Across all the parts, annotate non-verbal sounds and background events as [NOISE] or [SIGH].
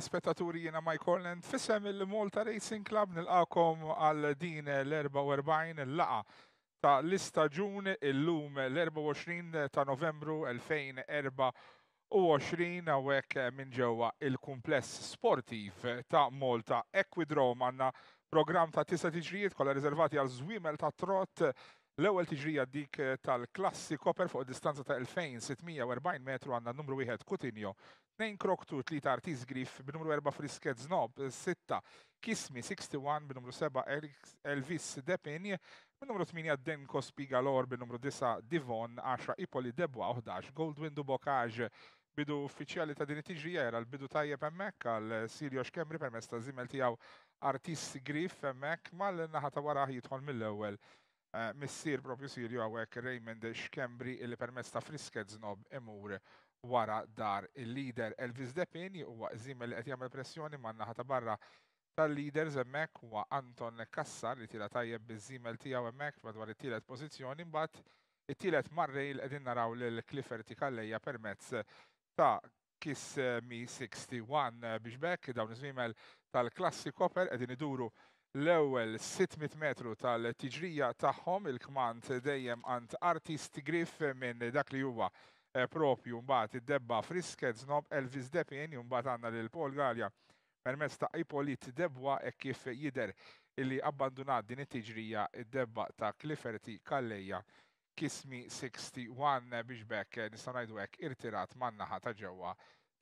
spettaturi jena Mike Holland, fissem il-Malta Racing Club nil-għakom għal din l-44 laqa ta' l-istaġun il-lum l-24 ta' novembru 2024 għawek minn ġewa il-kumpless sportiv ta' Malta Equidrom għanna program ta' tisa tiġrijiet kolla rezervati għal zwimel ta' trott L-ewwel tiġrija dik tal klassi koper fuq distanza ta' 2640 metru għandna numru wieħed Kutinjo 2 Kroktu, 3 Artis Grif, b'numru 4 Frisket Znob, 6 Kismi 61, b'numru 7 Elvis Depin, b'numru 8 Denko Spigalor, b'numru 9 Divon, 10 Ipoli Debwa, 11 Goldwindu Dubokaġ, bidu uffiċjali ta' din it-tiġrijera, l-bidu tajjeb hemmhekk għal Sirio Xkemri permezz ta' żimel tiegħu Artis grif hemmhekk mal-naħa ta' wara jidħol mill-ewwel. Eh, missier propju Sirio hawnhekk Raymond Xkembri illi permezz ta' frisket znob imur wara dar il-leader Elvis Depini huwa iżim li qed jagħmel pressjoni man naħa ta' barra tal-leaders hemmhekk huwa Anton Kassar li tira tajjeb biż-żimel tiegħu hemmhekk madwar it-tielet pożizzjoni mbagħad it-tielet marrej li qegħdin naraw lil Clifford kalleja permezz ta' Kiss Mi 61 biex bekk dawn iż-żmimel tal-klassi koper qegħdin iduru l-ewwel 600 metru tal-tiġrija tagħhom il-kmand dejjem għand artist griff minn dak li huwa Eh, propju mbagħad id-debba frisket znob Elvis Depin mbagħad għandna lil Paul Galja permezz ta' Ipolit debwa e kif jider illi abbandunat din it-tiġrija id-debba ta' Clifferty Kalleja kismi 61 biex bekk nistgħu ngħidu irtirat man-naħa ta' ġewwa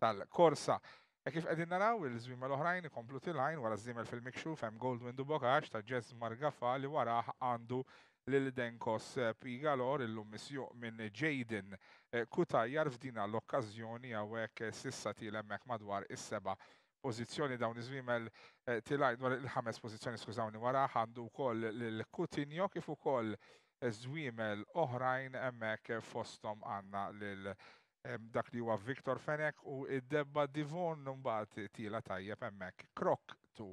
tal-korsa. E kif qegħdin naraw il-żwima l-oħrajn ikomplu tilajn wara żiemel fil-mikxuf hemm Gold Windu ta' Jazz Margafa li waraħ għandu l-Denkos eh, Pigalor illum misjuq minn Jaden eh, Kutajjar f'dina l-okkazjoni għawek eh, sissa tilemmek madwar is-seba pozizjoni dawn iżmimel tilajn wara il-ħames pozizjoni skużawni wara għandu wkoll l-Kutinjo kif ukoll żwiemel oħrajn hemmhekk fostom għandna lil dak li huwa Viktor Fenek u id-debba Divon numbat tila tajjeb hemmhekk Krok tu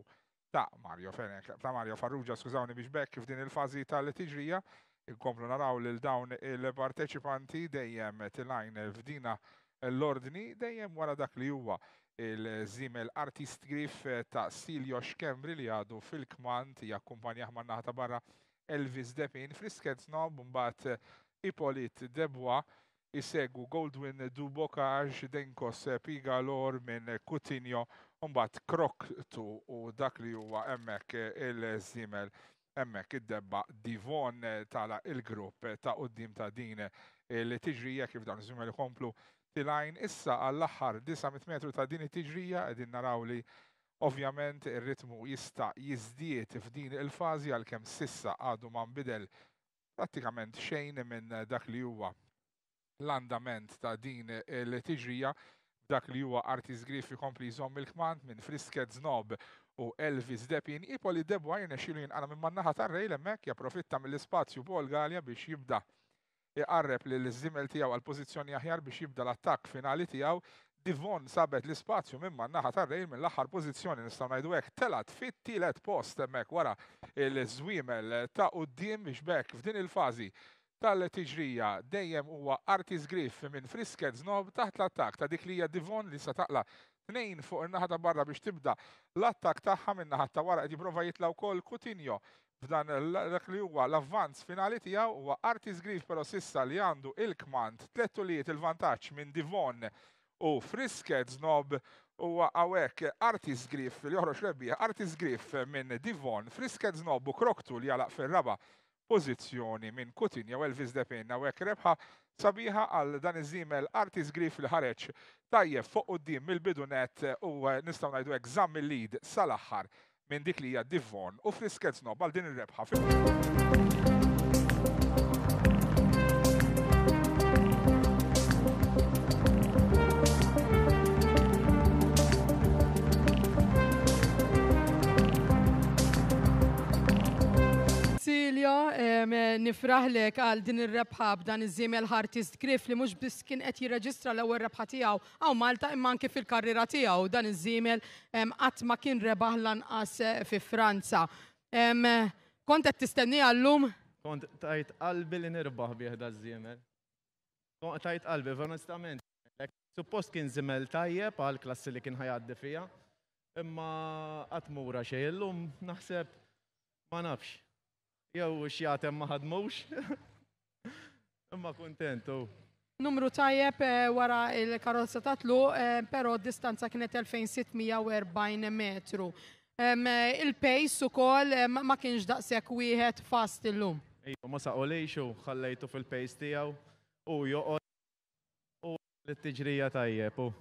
ta' Mario Ferenc, ta' Mario Farrugia, skużawni biex bekk f'din il-fazi tal-tiġrija, inkomplu naraw l dawn il-parteċipanti dejjem t-lajn f'dina l-ordni dejjem wara dak li huwa il zimel artist grif ta' Silio Xkembri li għadu fil-kmant jakkumpanja ħmanna ta' barra Elvis Depin, frisket snob mbagħad Ipolit Debwa isegu Goldwyn Dubokaj, Denkos Pigalor minn Kutinjo Umbat kroktu u dak li huwa emmek eh, il-zimel emmek id-debba divon eh, tala il-grupp eh, ta' qoddim ta' din li tiġrija kif dan zimel komplu tilajn issa għall-axar 900 metru ta' din it-tiġrija għedin naraw li ovvjament ir-ritmu jista' jizdiet f'din il-fazi għal-kem sissa għadu man bidel pratikament xejn minn dak li huwa l-andament ta' din il-tiġrija dak li huwa artist grif jkompli jżomm il-kmand minn Frisket Znob u Elvis Depin ipoli debu għajna xilu jinqana minn mannaħa tar-rej lemmek japprofitta mill-ispazju Bolgalja biex jibda iqarreb li l-żimel tiegħu għal pożizzjoni aħjar biex jibda l-attakk finali tiegħu Divon sabet l-ispazju minn naħa tar-rejl minn l-aħħar pożizzjoni nistgħu ngħidu hekk telat fit tilet post hemmhekk wara l-żwiemel ta' quddiem biex bekk f'din il-fażi tal-tiġrija dejjem huwa Artis Griff minn Frisket Znob taħt l-attak ta' dik li hija Divon li sa taqla tnejn fuq in-naħa ta' barra biex tibda l-attak tagħha minn naħa ta' wara qed jipprova jitlaw ukoll Kutinjo. f'dan dak li huwa l-avvanz finali tiegħu huwa Artis Griff però sissa li għandu il-kmand tlet il-vantaġġ minn Divon u Frisket Znob huwa għawek Artis Griff li joħroġ rebbija Artis Griff minn Divon Frisket Znob u Kroktu li jalaq fir-raba' pożizzjoni minn Kutinja jew Elvis Depin u hekk rebħa sabiħa għal dan iż-żimel Artis Grif li ħareġ tajjeb fuq qudiem mill-bidunet u eh, nistgħu ngħidu hekk żamm il-lid sal-aħħar minn dik li hija Divon u frisket snob għal din ir-rebħa. nifraħ nifraħlek għal din ir-rebħa b'dan iż-żiemel artist Griff li mhux biss kien qed jirreġistra l-ewwel rebħa tiegħu għaw Malta imma anke fil-karriera tiegħu dan iż-żiemel qatt ma kien rebaħ lanqas eh, fi Franza. Kont qed tistenni llum? Kont tajt qalbi li nirbaħ bih da żiemel. Kont tajt qalbi, onestament. Suppost kien żimel tajjeb għal klassi li kien ħajaddi fija, imma qatt mura xejn illum naħseb ma nafx jew xjatem ma ħadmux. [LAUGHS] Imma kuntentu. Numru tajjeb eh, wara il-karozza tatlu, eh, però distanza kienet 2640 metru. Eh, il-pace u ma kienx daqsek wieħed fast illum. Iju, ma saqolejxu, ħallejtu fil-pace tijaw u joqgħod u l-tġrija tajjeb.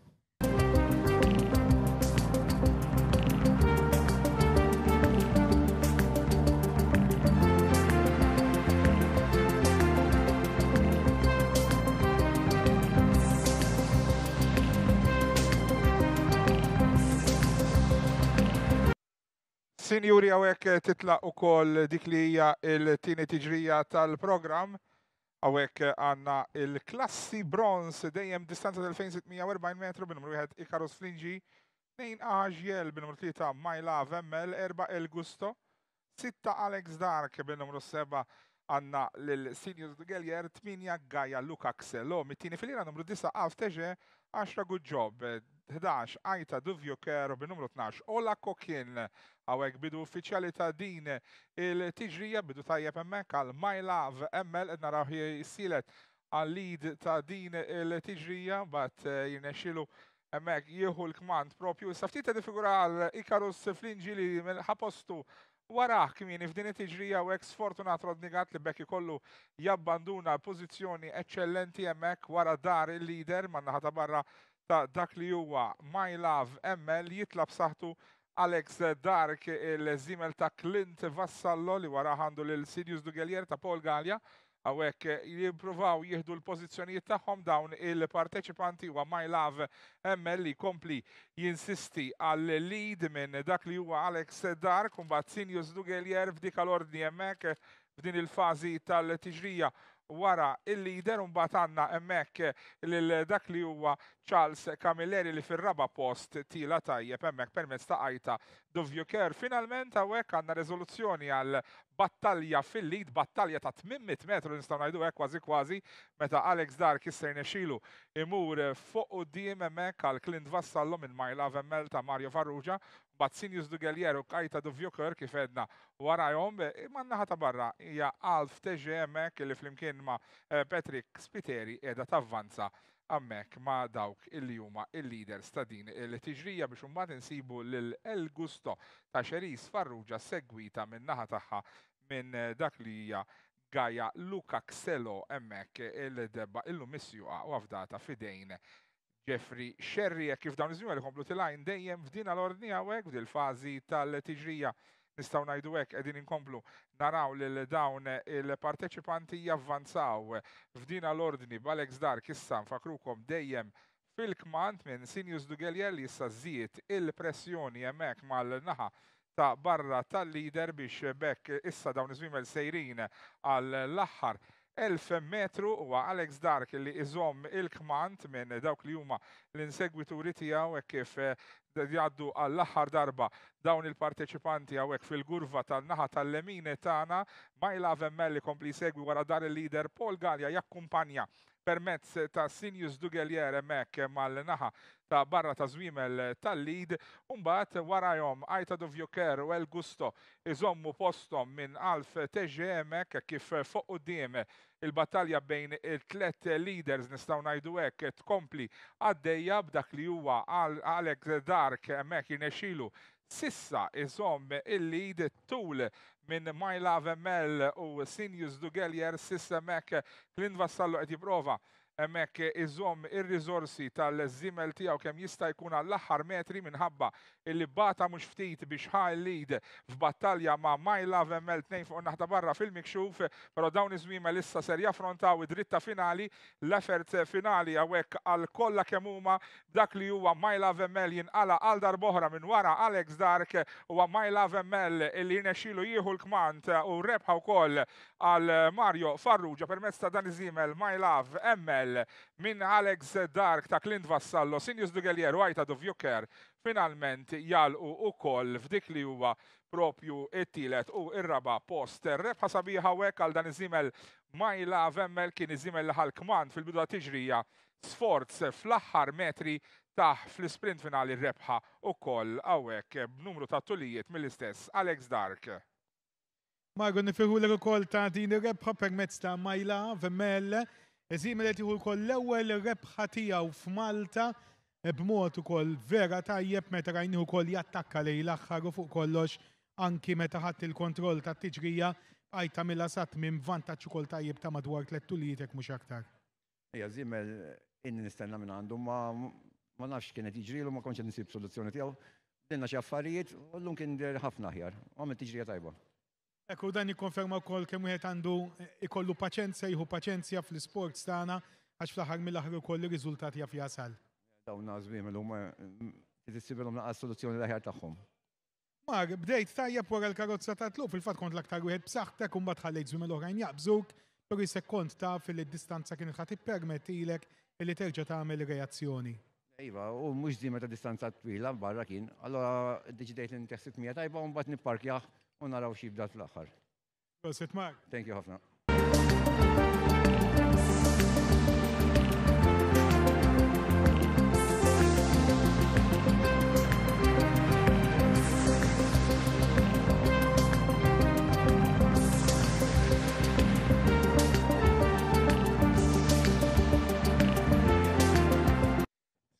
Sinjuri għawek eh, titlaq u koll dik li hija il-tini tiġrija tal-program. Għawek eh, għanna il-klassi bronz dejjem distanza 2640 metru bin numru 1 Ikaros Flingi, 2 Aġjel bin numru 3 Majla Vemmel, 4 El Gusto, 6 Alex Dark bin numru 7 għanna l-Seniors Gellier, 8 Gaja Luka Xello, mit-tini fil-ira numru 9 Alf Teġe, 10 Good Job, 11 għajta Duvju Kero b'numru 12 Ola Kokin għawek bidu uffiċjali ta' din il-tiġrija bidu tajjeb emmek għal My Love ML edna raħ jisilet għal lead ta' din il-tiġrija bat eh, jirnexilu emmek jieħu l-kmand propju. Saftit ta' difigura għal Ikarus Flinġi li ħapostu waraħ kmini f'din it-tiġrija u eks Fortunat Rodnigat li bekki kollu jabbanduna pozizjoni eccellenti emmek wara dar il-lider ħata barra ta' dak li huwa My Love ML jitlab saħtu Alex Dark il-zimel ta' Clint Vassallo li wara għandu l sidius Dugelier ta' Paul Gallia għawek jimpruvaw jihdu l-pozizjoniet tagħhom dawn il-parteċipanti wa My Love ML li kompli jinsisti għall lead minn dak li huwa Alex Dark un bat Sirius Dugelier f'dik l ordni hemmhekk f'din il-fażi tal-tiġrija wara il-lider un batanna emmek l-dak li huwa Charles Camilleri li fil-raba post tila tajjeb emmek permezz ta' ajta dovju ker. Finalment hawnhekk għanna rezoluzzjoni għal battalja fil-lid, battalja ta' 800 metru nistgħu ngħidu għek kważi kważi meta Alex Dar kisser nexilu imur fuq u dim emmek għal Clint Vassallo minn Majla Vemmel ta' Mario Farrugia Bazzinius Gallieru, kajta Vjokur, kif edna warajom, man naħa ta' barra hija Alf teġi emmek li flimkien ma' eh, Patrick Spiteri edha tavvanza għammek ma dawk il huma il-leaders ta' din il-tiġrija biex umbat insibu l-El Gusto ta' xeris farruġa segwita minn naħa taħħa minn eh, dak li hija Gaja Luca Xelo emmek il-debba il missjuqa u għafdata fidejn Jeffrey Sherry e kif dawn iż-żmien li komplu tilajn dejjem f'din għal ordni hawnhekk f'din fażi tal-tiġrija nistgħu ngħidu hekk qegħdin inkomplu naraw lil dawn il-parteċipanti javvanzaw f'din l-ordni b'Alex Dark issa fakrukom dejjem fil kmant minn Sinjus Dugeljelli issa żied il-pressjoni hemmhekk mal-naħa ta' barra tal-lider biex bekk issa dawn iż-żmien sejrin għall-aħħar 1000 metru huwa Alex Dark li iżom il-kmant minn dawk li huma l-insegwituri tiegħu hekk kif eh, jgħaddu għall-aħħar darba dawn il-parteċipanti għawek fil-gurva tal-naħa tal-lemine tana, Majla Vemmel li kompli segwi wara dar il-lider Paul Gallia jakkumpanja permezz ta' Sinjus Dugelier mek mal-naħa ta' barra ta' zwimel tal-lid, umbat warajom Ajta Dovjoker u El Gusto iżommu postom minn Alf Emek kif fuq u il-battalja bejn il-tlet leaders nistaw najdu hekk tkompli għaddejja b'dak li huwa Alex Dark hemmhekk jinexilu sissa iżom il-lead tul minn My Love ML u Sinjus Dugelier sissa mek Klin Vassallo qed jipprova emmek iżom ir-rizorsi tal-zimel tijaw kem jista jkun għall-axar metri minħabba illi bata mux ftit biex ħal f'battalja ma' My Love ML 2 fuq naħta barra fil-mikxuf, pero dawn iż-żmimel issa ser jaffrontaw id-dritta finali, l-effert finali għawek għal-kolla kemuma dak li huwa My Love ML jinqala għal darboħra minn wara Alex Dark u My Love ML illi jinexilu jieħu l-kmant u rebħa wkoll għal Mario Farrugia permezz ta' dan iż-żimel My Love ML Dugel minn Alex Dark ta' Clint Vassallo, Sinjus Dugelier, Wajta Ajta Dovjuker finalment jalqu u koll f'dik li huwa propju it-tielet u ir-raba post. Rebħa sabiħa wek għal dan iżimel Majla Vemmel kien iżimel ħal-kmand fil-bidu tiġrija sforz fl-aħħar metri taħ fl-sprint finali rebħa u koll għawek b'numru ta' tulijiet mill-istess Alex Dark. Margo, nifiħu l-rekol ta' din rebħa permezz ta' Majla Vemmel Eżim li tiħu kol l-ewel rebħa tijaw f'Malta e b'mod ukoll vera tajjeb meta rajniħu kol jattakka li l-axħar u fuq kollox anki meta ħadd il-kontroll ta' tiġrija għajta mill sat minn vantaġġ ukoll tajjeb ta' madwar li jitek mhux aktar. Ija żimmel eh, inni nistenna minn għandu ma ma nafx kienet u ma konċet nisib soluzzjoni tiegħu. Dinna xi affarijiet, llum kien ħafna aħjar, għamil tiġrija tajba. Ekku dan jikkonferma wkoll kemm wieħed għandu eh, ikollu paċenzja jieħu paċenzja fl-isports tagħna għax fl-aħħar mill-aħħar ukoll ir-riżultat jaf jasal. Dawn nażbim illum eh, tisibilhom naqas soluzzjoni l-aħjar tagħhom. Mar, bdejt tajjeb wara l-karozza ta' tlu fil-fatt kont l-aktar wieħed b'saħħtek u mbagħad ħallejt żmien l-oħrajn jaqbżuk, per jisek kont taf li distanza kien ħadd ippermettilek li terġa' tagħmel reazzjoni. Iva, u mhux di meta distanza twila barra kien, allora deċidejt li nteħsib mija tajba u mbagħad nipparkjaħ u naraw bdat fl-axar. Thank you ħafna.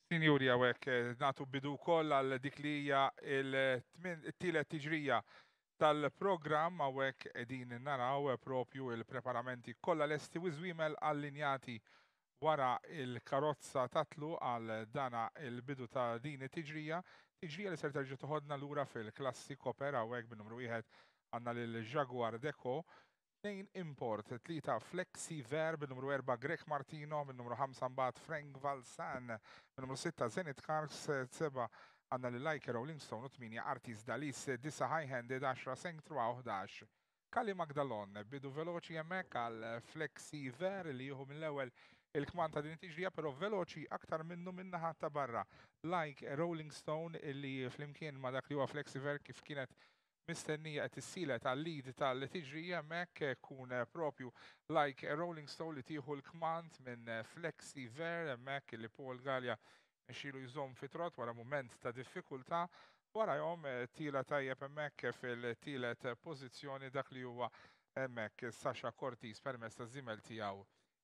Sinjuri għawek, eh, natu bidu koll għal dik li hija il-tielet tiġrija tal-program għawek edin naraw propju il-preparamenti kolla l-esti wizwimel allinjati wara il-karozza tatlu għal dana il-bidu ta' din it tiġrija, tiġrija li ser terġa toħodna l-ura fil-klassi koper għawek bin-numru għanna l-Jaguar Deco, Nejn import, tlita Flexi Ver b'numru numru 4 Greg Martino, b'numru numru 5 Frank Valsan, b'numru numru 6 Zenit Cars, 7 għanna li like Rolling Stone u 8 artis dalis disa high-handed 10 Sanctua 11. Kalli Magdalon bidu veloċi jemmek għal Flexi Ver li juhu mill ewwel il kmanta ta' din tiġrija pero veloċi aktar minnu minna ta' barra. Like Rolling Stone li flimkien ma dak li huwa Flexi Ver kif kienet mistennija qed issilet għal-lead tal-tiġrija hemmhekk kun propju like Rolling Stone li tieħu l kmant minn Flexi Ver hemmhekk li Paul Gallia Xilu jżom fitrot wara moment ta' diffikulta wara jom eh, tila tajjeb emmek fil-tilet pozizjoni dak li huwa emmek Sasha Cortis permess ta' zimel tijaw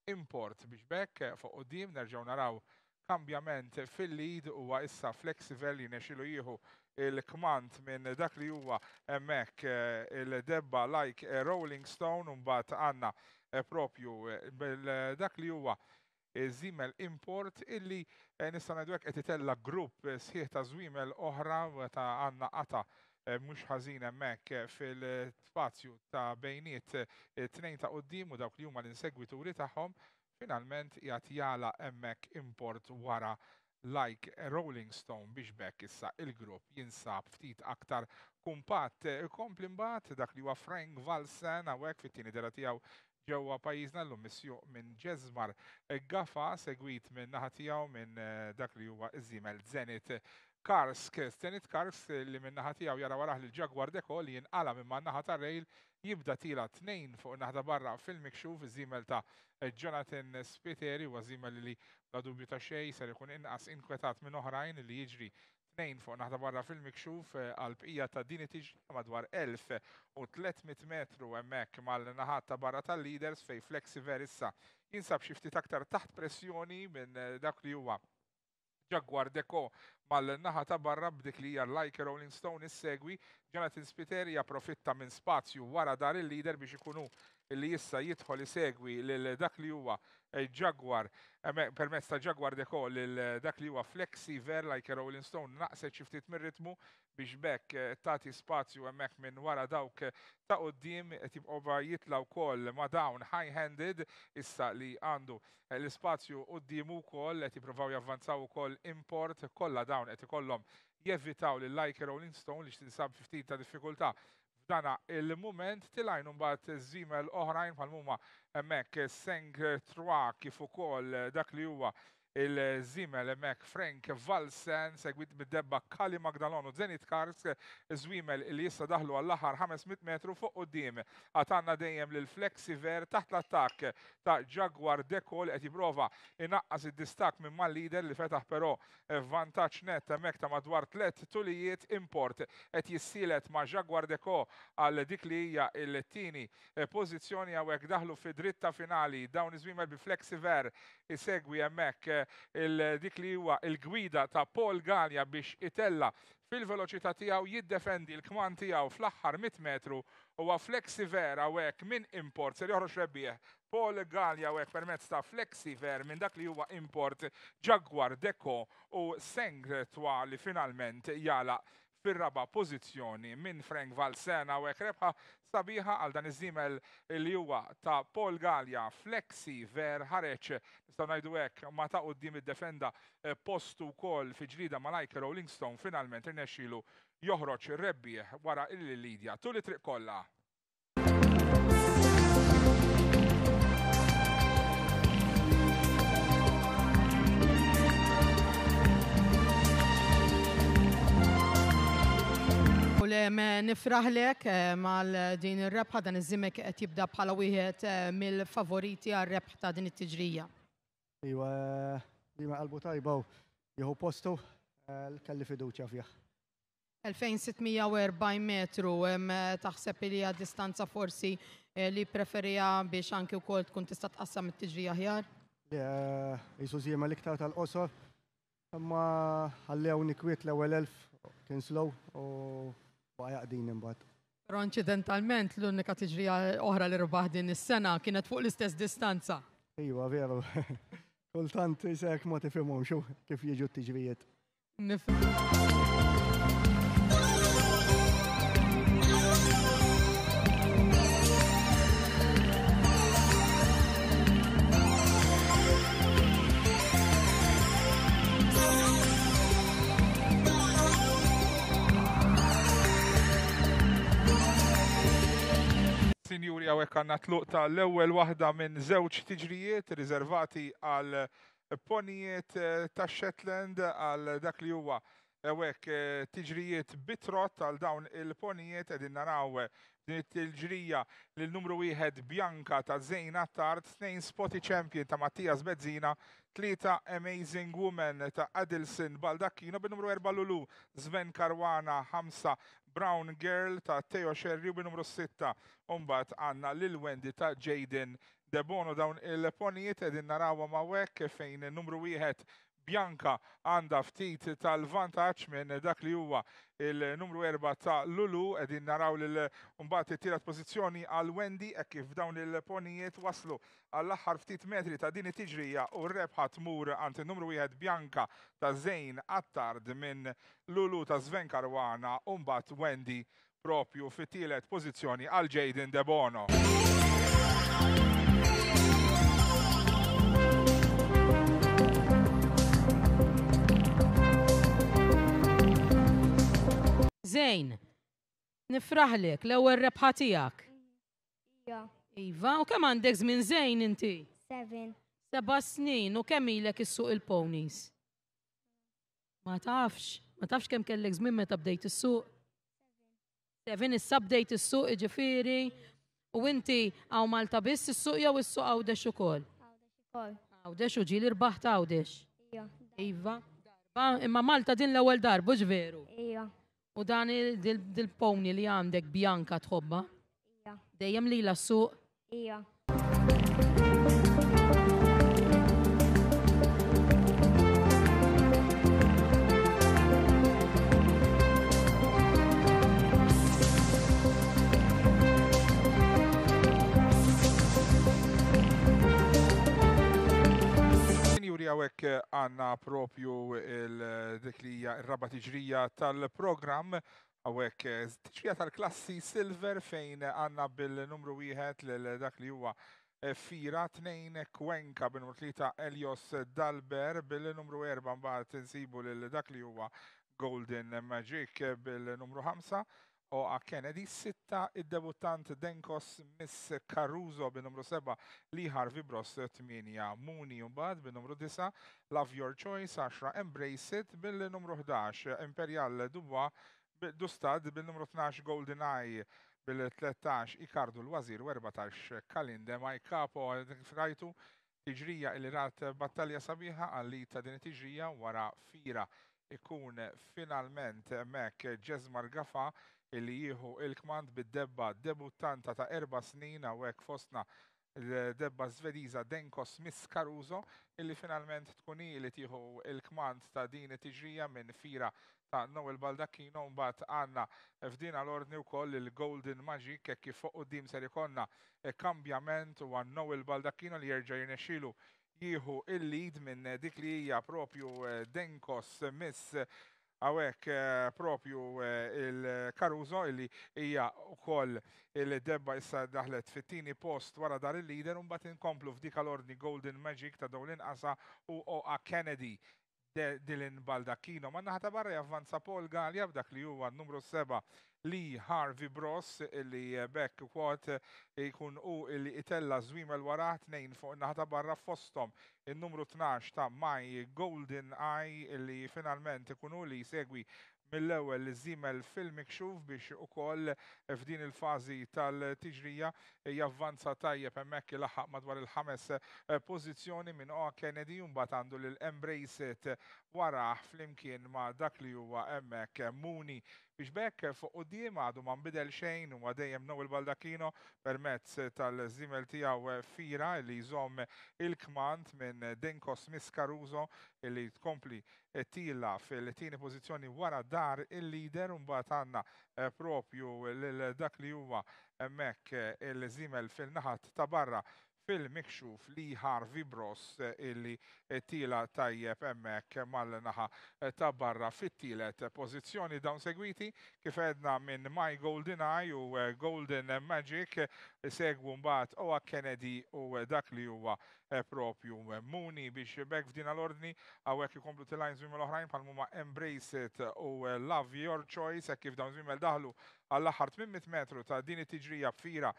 import biex bekk eh, fuq qoddim nerġaw naraw kambjament fil-lead huwa issa flexivel li nexilu jieħu il-kmant minn dak li huwa emmek eh, il-debba like Rolling Stone un bat għanna propju dak li huwa zimel import illi eh, nistan ngħidlek qed itella grupp eh, sħiħ ta' żwiemel oħra ta' għandna qata' eh, mux ħażin hemmhekk fil-spazju ta' bejniet tnejn ta' uddim u dawk li huma l-insegwituri tagħhom finalment jgħat jala hemmhekk import wara like Rolling Stone biex bekk issa il-grupp jinsab ftit aktar kumpat. Kompli dak li huwa Frank Valsen hawnhekk fit-tieni dera tiegħu ġewwa pajjiżna llum misjuq minn ġezmar Gafa segwit minn naħatijaw tiegħu minn eh, dak li huwa żimel Zenit Karsk. Zenit Karsk li minn naħatijaw tiegħu jara waraħ lil ġagwar deko li jinqala minn ma naħat rejl jibda tila tnejn fuq naħda barra fil-mikxuf żimel ta' Jonathan Spiteri u iżimel li la dubju ta' xej ser ikun inqas inkwetat minn oħrajn li jiġri tnejn fuq naħda barra fil-mikxuf eh, għal-bqija ta' it tiġna madwar 1300 metru emmek mal-naħat ta' barra tal-leaders fej flexi verissa. Jinsab xiftit aktar taħt pressjoni minn eh, dak li huwa Jaguar Deco mal-naħa ta' barra b'dik li like Rolling Stone is-segwi, Jonathan Spiteri approfitta minn spazju wara dar il-leader biex ikunu li jissa jidħol isegwi lil dak li huwa eh, Jaguar eh, permezz ta' Jaguar deko lil eh, dak li huwa Flexi Ver like Rolling Stone naqset xi ftit mir-ritmu biex bekk tagħti spazju hemmhekk minn wara dawk ta' qudiem tibqova jitla wkoll ma' dawn high-handed issa li għandu l-ispazju qudiem ukoll qed jippruvaw javvanzaw ukoll import kollha dawn qed ikollhom jevitaw l like Rolling Stone li xtinsab ftit ta' diffikultà dana il-moment tilajnu bat zimel oħrajn pal-mumma emmek seng trua kif ukoll dak li huwa il-Zimel Mek Frank Valsen segwit mid-debba Kali Magdalonu Zenit Kars Zwimel li jissa daħlu għall ħar 500 metru fuq dim. għatanna dejjem l Flexiver taħt l-attak ta' Jaguar Dekol qed jipprova inaqqas id-distak minn mal-lider li fetaħ però vantaġġ net Mek ta' madwar tlet tulijiet import qed jissilet ma' Jaguar Deco għal dik li hija il tieni pożizzjoni hawnhekk daħlu fi dritta finali dawn iżwimel bi Flexiver isegwi hemmhekk dik li huwa il-gwida ta' Paul Gania biex itella fil-veloċità tiegħu jiddefendi l-kman tiegħu fl-aħħar 100 metru huwa flexi vera hekk minn import ser joħroġ rebbieħ Paul Galja hekk permezz ta' flexi ver minn dak li huwa import Jaguar Deco u Seng twa li finalment jala fil raba pożizzjoni minn Frank Valsena u ekrebħa sabiħa għal dan iż-żimel li huwa ta' Paul Gallia Flexi Ver ħareċ nistgħu ngħidu hekk ma ta' quddiem id-defenda eh, postu wkoll fi ġlida ma' Nike Rolling Stone finalment irnexxielu joħroġ rebbieħ wara il-Lidja. it triq kollha. Kulem nifraħlek eh, mal-din ir-rebħa dan iż-żimek qed jibda bħala wieħed eh, mill-favoriti għar-rebħ ta' din it-tiġrija. Iwa, dima qalbu tajba jieħu postu eh, l-kelli fiduċja fih. 2640 metru taħseb li hija distanza forsi li preferija biex anki wkoll tkun tista' tqassam it-tiġrija ħjar? Jisu żiema l-iktar tal-qosor, imma ħallew nikwiet l-ewwel elf kien slow u Baqa din imbat. Però inċidentalment l-unika tiġrija oħra li rubaħ din is-sena kienet fuq l-istess distanza. Iva, veru. [LAUGHS] Kultant isek ma xo kif jiġu t-tiġrijiet. Nifhem. Sinjuri għawek għanna tluqta l-ewel wahda minn zewċ tiġrijiet rizervati għal ponijiet eh, ta' Shetland għal dak li huwa għawek eh, tiġrijiet bitrot għal dawn il-ponijiet għedin naraw eh, din il-ġrija l-numru wieħed Bianca ta' Zejna Tart, snejn Spotty Champion ta' Mattias Bezzina, tlieta Amazing Woman ta' Adelson Baldacchino, bil-numru 4 Lulu, Sven Karwana, 5 Brown Girl ta' Teo Sherry u numru 6 umbat għanna Lil Wendy ta' Jaden Debono dawn il-ponijiet edin narawa ma' wek fejn numru 1 Bianca għanda ftit tal-vantaċ minn dak li huwa il-numru 4 ta' Lulu, edin naraw l-umbat tirat pozizjoni għal Wendy, e kif dawn il-ponijiet waslu għall-axar ftit metri ta' din it-tiġrija u rebħa tmur għant numru 1 Bianca ta' Zejn Attard minn Lulu ta' Sven Karwana, umbat Wendy propju fit-tielet pozizjoni għal Jaden De Bono. Zejn, nifraħlek l-ewwel rebħa tiegħek. Iva, u kemm għandek żmien żejn inti? Seven. Seba' snin u kemm ilek is-suq il-ponies? Ma tafx, ma tafx kemm kellek żmien meta bdejt is-suq. Seven issa bdejt is-suq ġifieri u inti għaw Malta biss is-suq jew is-suq għawdex ukoll. Għawdex u ġieli rbaħt għawdex. Iva. Iva, Imma Malta din l-ewwel darbu ġveru? Iva. U dan il-pony li għandek Bianca tħobba? Dejjem li la suq? Ija. għanna propju il-deklija, il raba tiġrija tal-program għawek eh, tiġrija tal-klassi silver fejn għanna bil-numru wieħed l-dak li huwa eh, fira tnejn kwenka bin tlita Elios Dalber bil-numru 4 mbagħad tinsibu lil dak li huwa Golden Magic bil-numru 5 Oa Kennedy, sitta id-debutant Denkos Miss Caruso bin-numru 7, Liħar Vibros 8, Muni Umbad bin-numru 9, Love Your Choice 10, Embrace It bil-numru 11, Imperial Dubwa Dustad bil-numru 12, Golden Eye bil-13, Ikardu l-Wazir 14, Kalinde Maj Kapo identifikajtu tiġrija il rat battalja sabiħa għalli ta' din tiġrija wara fira ikun finalment mek Ġezmar Gafa illi jieħu il-kmand bid-debba debuttanta ta' erba snin għawek fostna l-debba svediza Denkos Miskaruzo illi finalment tkun li tieħu il-kmand ta' din it-tiġrija minn fira ta' Noel Baldacchino mbagħad għandna f'dina l-ordni wkoll il-Golden Magic e kif fuq dim ser ikonna e kambjament u għan Noel Baldacchino li jerġa' jirnexxielu jieħu il-lead minn dik li hija propju e, Denkos Miss għawek eh, propju eh, il karuzo illi hija wkoll il-debba issa daħlet fit-tieni post wara dar il-lider un bat inkomplu f'dik l-ordni Golden Magic ta' dawlin qasa u Oa Kennedy Dylan Baldacchino. Ma naħta barra javvanza Paul Gallia b'dak li huwa numru 7 li Harvey Bros li eh, bekk kwot jkun eh, u li itella zwimel wara tnejn fuq naħta barra fostom il-numru 12 ta' Mai Golden Eye li finalment ikunu li segwi mill-ewwel li żimel film ikxuf biex ukoll f'din il-fażi tal-tiġrija javvanza tajjeb hemmhekk ilaħaq madwar il-ħames eh, pożizzjoni minn O Kennedy mbagħad għandu lil Embracet waraħ flimkien ma' dak li huwa hemmhekk Muni biex bekk eh, fuq qudiem għadu ma nbidel xejn u dejjem il-baldakino permezz tal zimel tiegħu eh, fira li jżomm il kmant minn Denkos Miskaruso li tkompli tila fil-tieni pożizzjoni wara dar il-lider un mbagħad għandna eh, propju lil dak li huwa hemmhekk il zimel fil-naħat ta' barra fil-mikxuf li Harvey Bros eh, illi eh, tila tajjeb emmek mal-naħa eh, ta' barra fit-tielet pozizjoni dawn segwiti kif edna minn My Golden Eye u Golden Magic segwu mbaħt Owa Kennedy u dak li huwa propju Mooney biex bekk f'din l-ordni għawek jikomplu t-lajn zwimmel oħrajn pal muma Embrace It u Love Your Choice kif dawn zwimmel daħlu għall-aħħar 800 metru ta' din it-tiġrija fira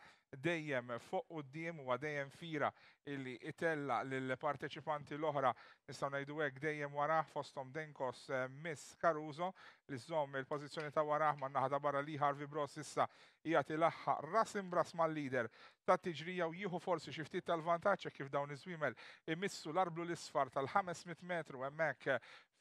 dejjem fuq u d-diem u dejjem fira illi itella l-parteċipanti l-oħra nistaw najdu għek dejjem waraħ fostom Denkos eh, Miss Caruso li zom il-pozizjoni ta' waraħ ma' naħda barra li Harvey Bros issa ija tilaħħa rasim bras ma' lider ta' tiġrija u jieħu forsi xiftit tal vantaċa kif dawn iż-wimel imissu l-arblu l-isfar tal-500 metru emmek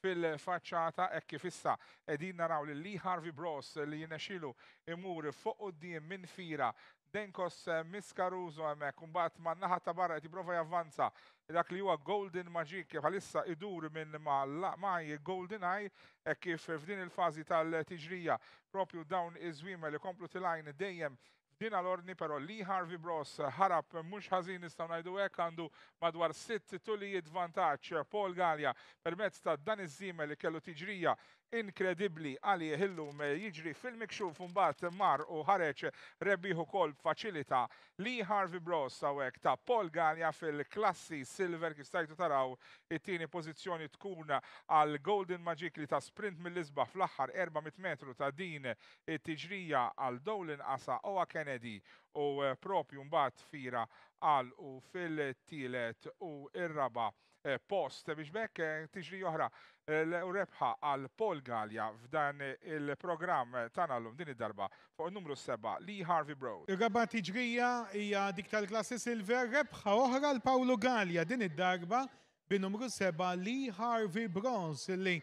fil-facċata e kif issa edin naraw li Lee Harvey Bros li jinexilu imur fuq u d minn fira Denkos eh, Miskaruzo għemek, unbat ma naħa ta' barra jtiprofa javvanza dak li huwa Golden Magic kif għalissa idur minn laqmaj Golden Eye e kif f'din il-fazi tal-tiġrija propju dawn iż li komplu tilajn dejjem f'din għal-ordni però li Harvey Bros ħarab mhux ħażin nistgħu ngħidu hekk għandu madwar sitt tulijiet vantaġġ Paul Gallia permezz ta' dan iż-żiemel li kellu tiġrija inkredibli għalih illum eh, jiġri fil-mikxuf mbagħad mar u ħareġ rebbieħu kol faċilita li Harvey Bros sawek ta' Paul Gania fil-klassi silver kif stajtu taraw it-tieni pożizzjoni tkun għal Golden Magic li ta' sprint mill-isbaħ fl-aħħar 400 metru ta' din it-tiġrija għal Dowlin Asa Owa Kennedy u eh, propju mbagħad fira għal u fil-tielet u ir-raba' Eh, post biex bekk eh, tiġri oħra eh, l-rebħa għal Paul Galja f'dan il-programm tagħna din id-darba fuq numru 7 li Harvey Broad. Il-rebħa tiġrija hija dik tal-klassi Silver rebħa oħra l Paolo Gallia din id-darba bin-numru 7 li Harvey Bronze li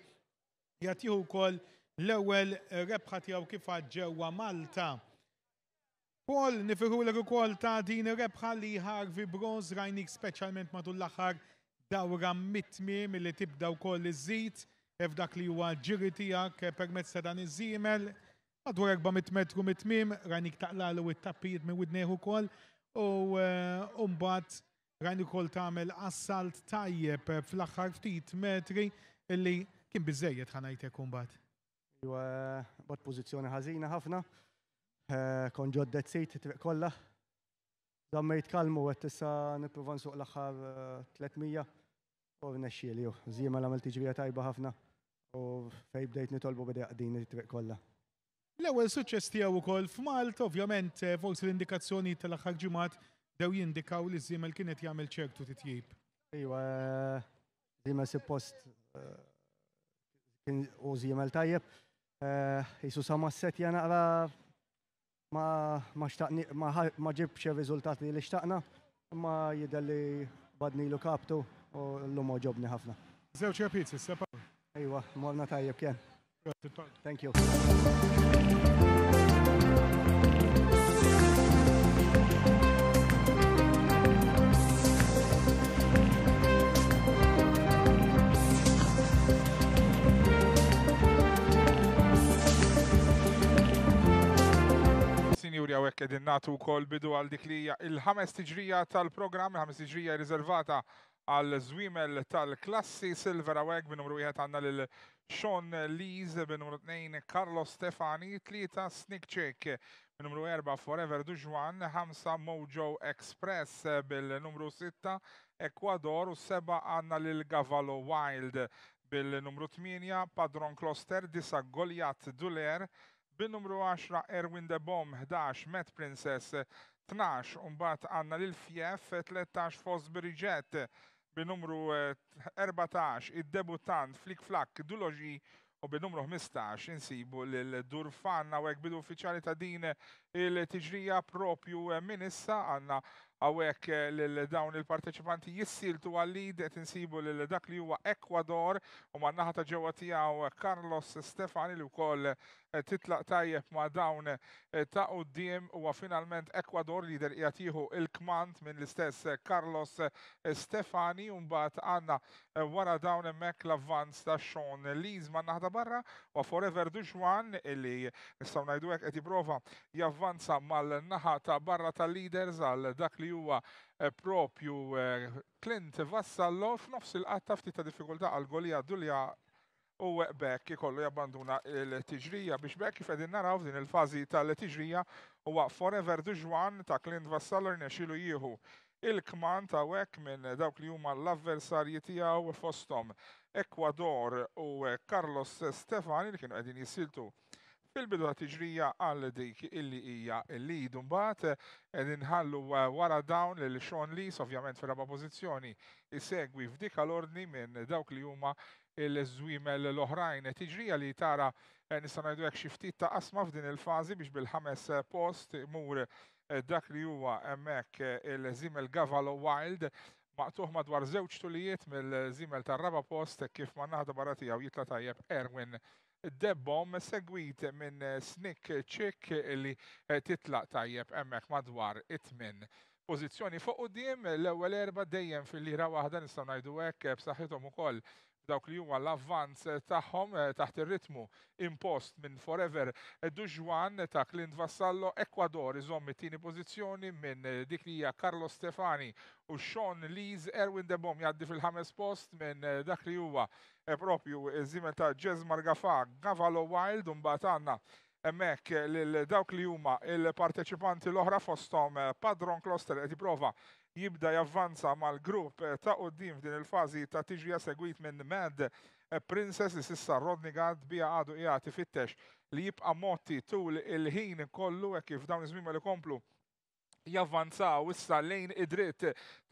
jagħtiħu wkoll l-ewwel rebħa tiegħu kif ġewwa Malta. Paul l ukoll ta' din rebħa li Harvey Bronze rajnik speċjalment matul l-aħħar dawra mill li tibda wkoll iż-żid f'dak li huwa ġiri tiegħek permezz ta' dan iż-żiemel. Madwar 400 metru mitmim rajnik taqlalu it-tappijiet minn widneħ ukoll eh, u mbagħad rajni kol tagħmel assalt tajjeb fl-aħħar ftit metri illi kien biżejjed ħanajtek kumbat. Iwa bot pożizzjoni ħażina ħafna. Eh, kon ġoddet sejt triq kollha. Dammejt kalmu għet issa nippruvan suq l-aħħar 300 eh, U nesċieli, zima la għamil tiġbija tajba ħafna. U fej bdejt nitolbu bada għaddin it-triq kolla. L-ewel suċċess tiegħu wkoll f'Malt, ovvjament, eh, fuq l-indikazzjoni tal-aħħar ġimgħat dew jindikaw li żiemel kienet jagħmel ċertu titjib. Iwa, eh, żiemel si post eh, u żiemel tajjeb. Isu sa masset jana għala ma ġibx riżultat li l-ixtaqna, ma jidher li badnilu kaptu u l-lum ġobni ħafna. Zewċ kapizzi, sepa. Ejwa, morna tajjeb kien. Thank you. Sinjuri għawek edin natu kol bidu għal dik li il-ħames tiġrija tal-program, il-ħames tiġrija rizervata għal zwimel tal-klassi Silver Aweg bin numru 1 għanna lil Sean Lees bin numru 2 Carlos Stefani 3 Snick Check bin numru 4 Forever Dujuan 5 Mojo Express bil numru 6 Ecuador u 7 għanna lil Gavalo Wild bil numru 8 Padron Kloster 9 Goliath Duler bin numru 10 Erwin de Bomb 11 Met Princess 12 Umbat għanna lil Fief 13 Fosbury Jet binumru 14 eh, id-debutant Flick Flack Duloġi u bin-numru 15 insibu l-Durfan għek bidu uffiċjali ta' din il-tiġrija propju eh, minissa għanna għawek eh, l-dawn il-parteċipanti jissiltu għal-lid et insibu l-dak li huwa Ekwador u ma naħta ġewa tijaw eh, Carlos Stefani li wkoll eh, titlaq tajjeb ma dawn ta' u huwa finalment Ekwador li derqijatiħu il-kmant minn l-istess Carlos Stefani un bat għanna wara dawn emmek l-avvanz ta' Sean Lees ma naħda barra u Forever Dujuan illi nistaw najdu għek et jiprofa javvanza mal-naħa ta' barra tal-leaders għal dak li huwa eh, propju eh, Clint Vassallo f'nofs il-qatta ftit ta' diffikultà għal golija Dulja u bekk ikollu jabbanduna l-tiġrija biex bekk kif qegħdin naraw din il-fażi tal-tiġrija huwa Forever Dujuan ta' Clint Vassallo rnexxielu jieħu il-kman ta' wek minn dawk li huma l-avversarji tiegħu fostom Ekwador u Carlos Stefani li kienu qegħdin jisiltu fil-bidu tiġrija għal dik illi hija il-lead mbagħad eh, inħallu eh, wara dawn lil Sean Lees ovvjament fil raba pożizzjoni isegwi f'dik għal ordni minn dawk li huma il żwimel l-oħrajn. Tiġrija li tara eh, nista' ngħidu għek xi ftit ta' asma f'din il-fażi biex bil-ħames post mur dak li huwa hemmhekk il-żimel Gavalo Wild maqtuħ madwar żewġ tulijiet mill-żimel tar-raba post kif ma naħda barati tiegħu jitla tajjeb Erwin debbom segwit minn eh, snick chick li eh, titlaq tajjeb emmek madwar it-tmin pożizzjoni fuq u dim l-ewwel erba' dejjem fil-lira waħda nistgħu ngħidu hekk eh, b'saħħithom ukoll dawk li huwa l-avvanz tagħhom eh, taħt ir-ritmu impost minn Forever eh, Dujuan ta' Clint Vassallo Ekwador iżomm it-tieni pożizzjoni minn eh, dik li hija Carlo Stefani u Sean Lees Erwin De Bom jgħaddi fil-ħames post minn dak li huwa propju żimel ta' Jez Margafa Gavalo Wild u mbagħad għandna emmek lil dawk li huma il-parteċipanti l-oħra fosthom Padron Kloster qed jipprova jibda javvanza mal-grupp ta' qoddim f'din il-fazi ta' tiġija segwit minn Mad e Princess Rodney Gard bija għadu jgħati fittex li jibqa' motti tul il-ħin kollu e kif dawn iż-żmien li komplu javvanzaw issa lejn id-dritt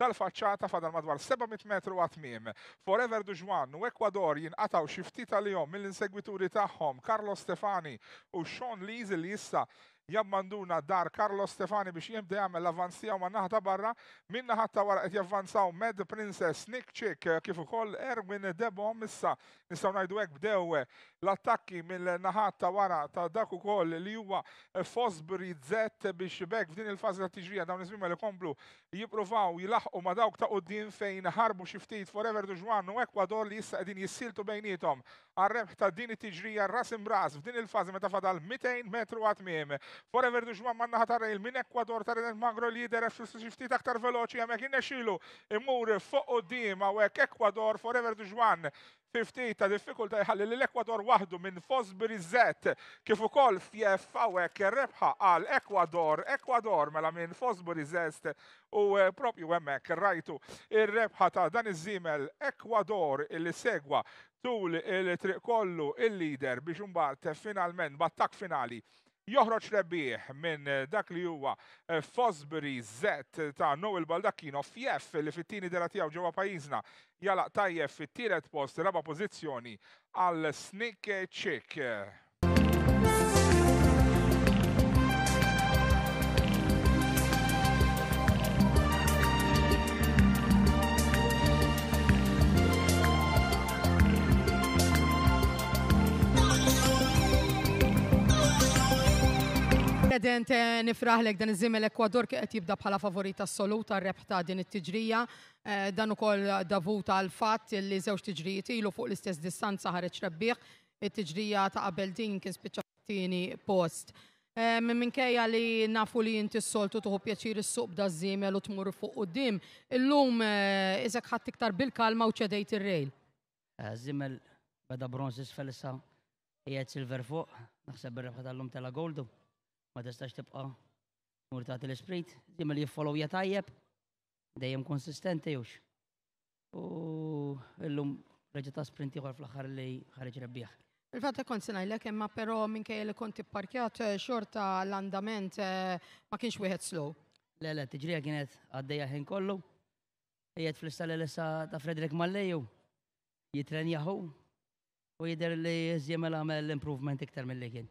tal-faċċata fadal madwar 700 metru għatmim. Forever Duġwan u Ekwador jinqataw xiftita li jom mill-insegwituri tagħhom Carlos Stefani u Sean Lees li issa jammanduna dar Carlo Stefani biex jimda jagħmel l-avanzija ma naħta barra, minna ħatta wara qed javvanzaw Mad Princess, Nick Chick, eh, kif ukoll Erwin Debo issa nistgħu ngħidu hekk bdew eh, l-attakki mill-naħat ta' wara ta' dak ukoll li huwa Fosbury Z biex bekk f'din il-fażi ta' tiġrija dawn iż li komplu jippruvaw jilaħqu ma' dawk ta' qudiem fejn ħarbu xi ftit Forever Duġwan u Ekwador li issa qegħdin jissiltu bejnietom għar-rebħ ta' din it-tiġrija ras imras f'din il-fażi meta fadal 200 metru għatmiem. Forever Duġwan man naħa ta' rejl minn Ekwador ta' rejl Magro li jidher xi ftit aktar veloċi hemmhekk innexilu imur fuq qudiem hawnhekk Ekwador Forever Duġwan 50 ta' diffikulta jħalli l-Ekwador waħdu minn Fosbury Z kif ukoll f'jeffawek rebħa għal Ekwador, Ekwador mela minn Fosbury Z u eh, propju hemmhekk rajtu ir-rebħa ta' dan iż-żimel Ekwador illi segwa tul il-triq kollu il-lider biex imbagħad finalment battak finali joħroġ rebbieħ minn eh, dak li huwa eh, Fosbury Z ta' Noel Baldacchino fjef li fit-tieni dera tiegħu ġewwa pajjiżna jalaq tajjeb fit-tielet post raba' pożizzjoni għal Snake Chick. President, nifraħlek dan iż-żim l-Ekwador qed jibda bħala favorita assoluta rebħ ta' din it-tiġrija. Eh, dan ukoll davuta għal fatt li żewġ tiġrijiet ilu fuq l-istess distanza ħareġ rebbieħ. It-tiġrija ta' qabel din kien spiċċa tieni post. Eh, minkejja li nafu li inti s-soltu tuħu pjaċir is-suq da' żimel u tmur fuq qudiem, illum eh, iżek ħatt iktar bil-kalma u ċedejt ir-rejl. Zimel beda bronz isfel issa qiegħed silver fuq, naħseb ir-rebħa tal-lum tela goldu ma tistax tibqa mur tagħti l esprit dimmi li jiffollow ja tajjeb, dejjem konsistenti jux. U illum reġa ta' sprint ieħor fl-aħħar li ħarġ rebbieħ. Il-fatt kont se ngħidlek imma però minkejja li kont ipparkjat eh, xorta l-andament eh, ma kienx wieħed slow. Le le, tiġrija kienet għaddejja ħin kollu. Jiet fl-istall l ta' Frederick Malleju jitrenjaħu u jidher li jizjemela għamel l-improvement iktar mill-li kien.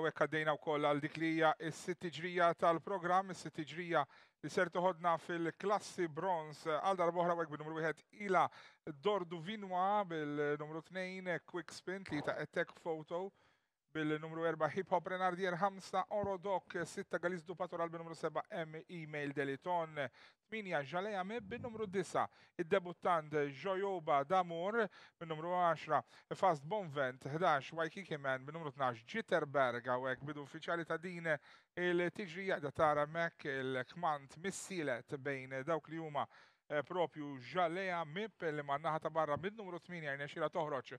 u hekk u koll għal dik lija hija s-sittiġrija tal program is-sittiġrija li ser toħodna fil-klassi bronz għal darbohra għek bil-numru 1 ila Dordu Vinwa bil-numru 2 Quick Spin li ta' Attack Photo bil-numru 4 Hip Hop Renardier 5 Orodok 6 Galizdu Patoral bil-numru 7 M Email Deliton min jaġġalej għamib bin numru 9, id-debuttant Jojoba Damur bin numru 10, Fast Bonvent 11, Waikiki Man bin numru 12, Jitterberg għawek bidu uffiċjali ta' din il-tiġri jaqda tara mek il-kmant missilet bejn dawk li huma eh, propju ġalleja mip li mannaħa ta' barra bin numru 8 jgħajna xira toħroċ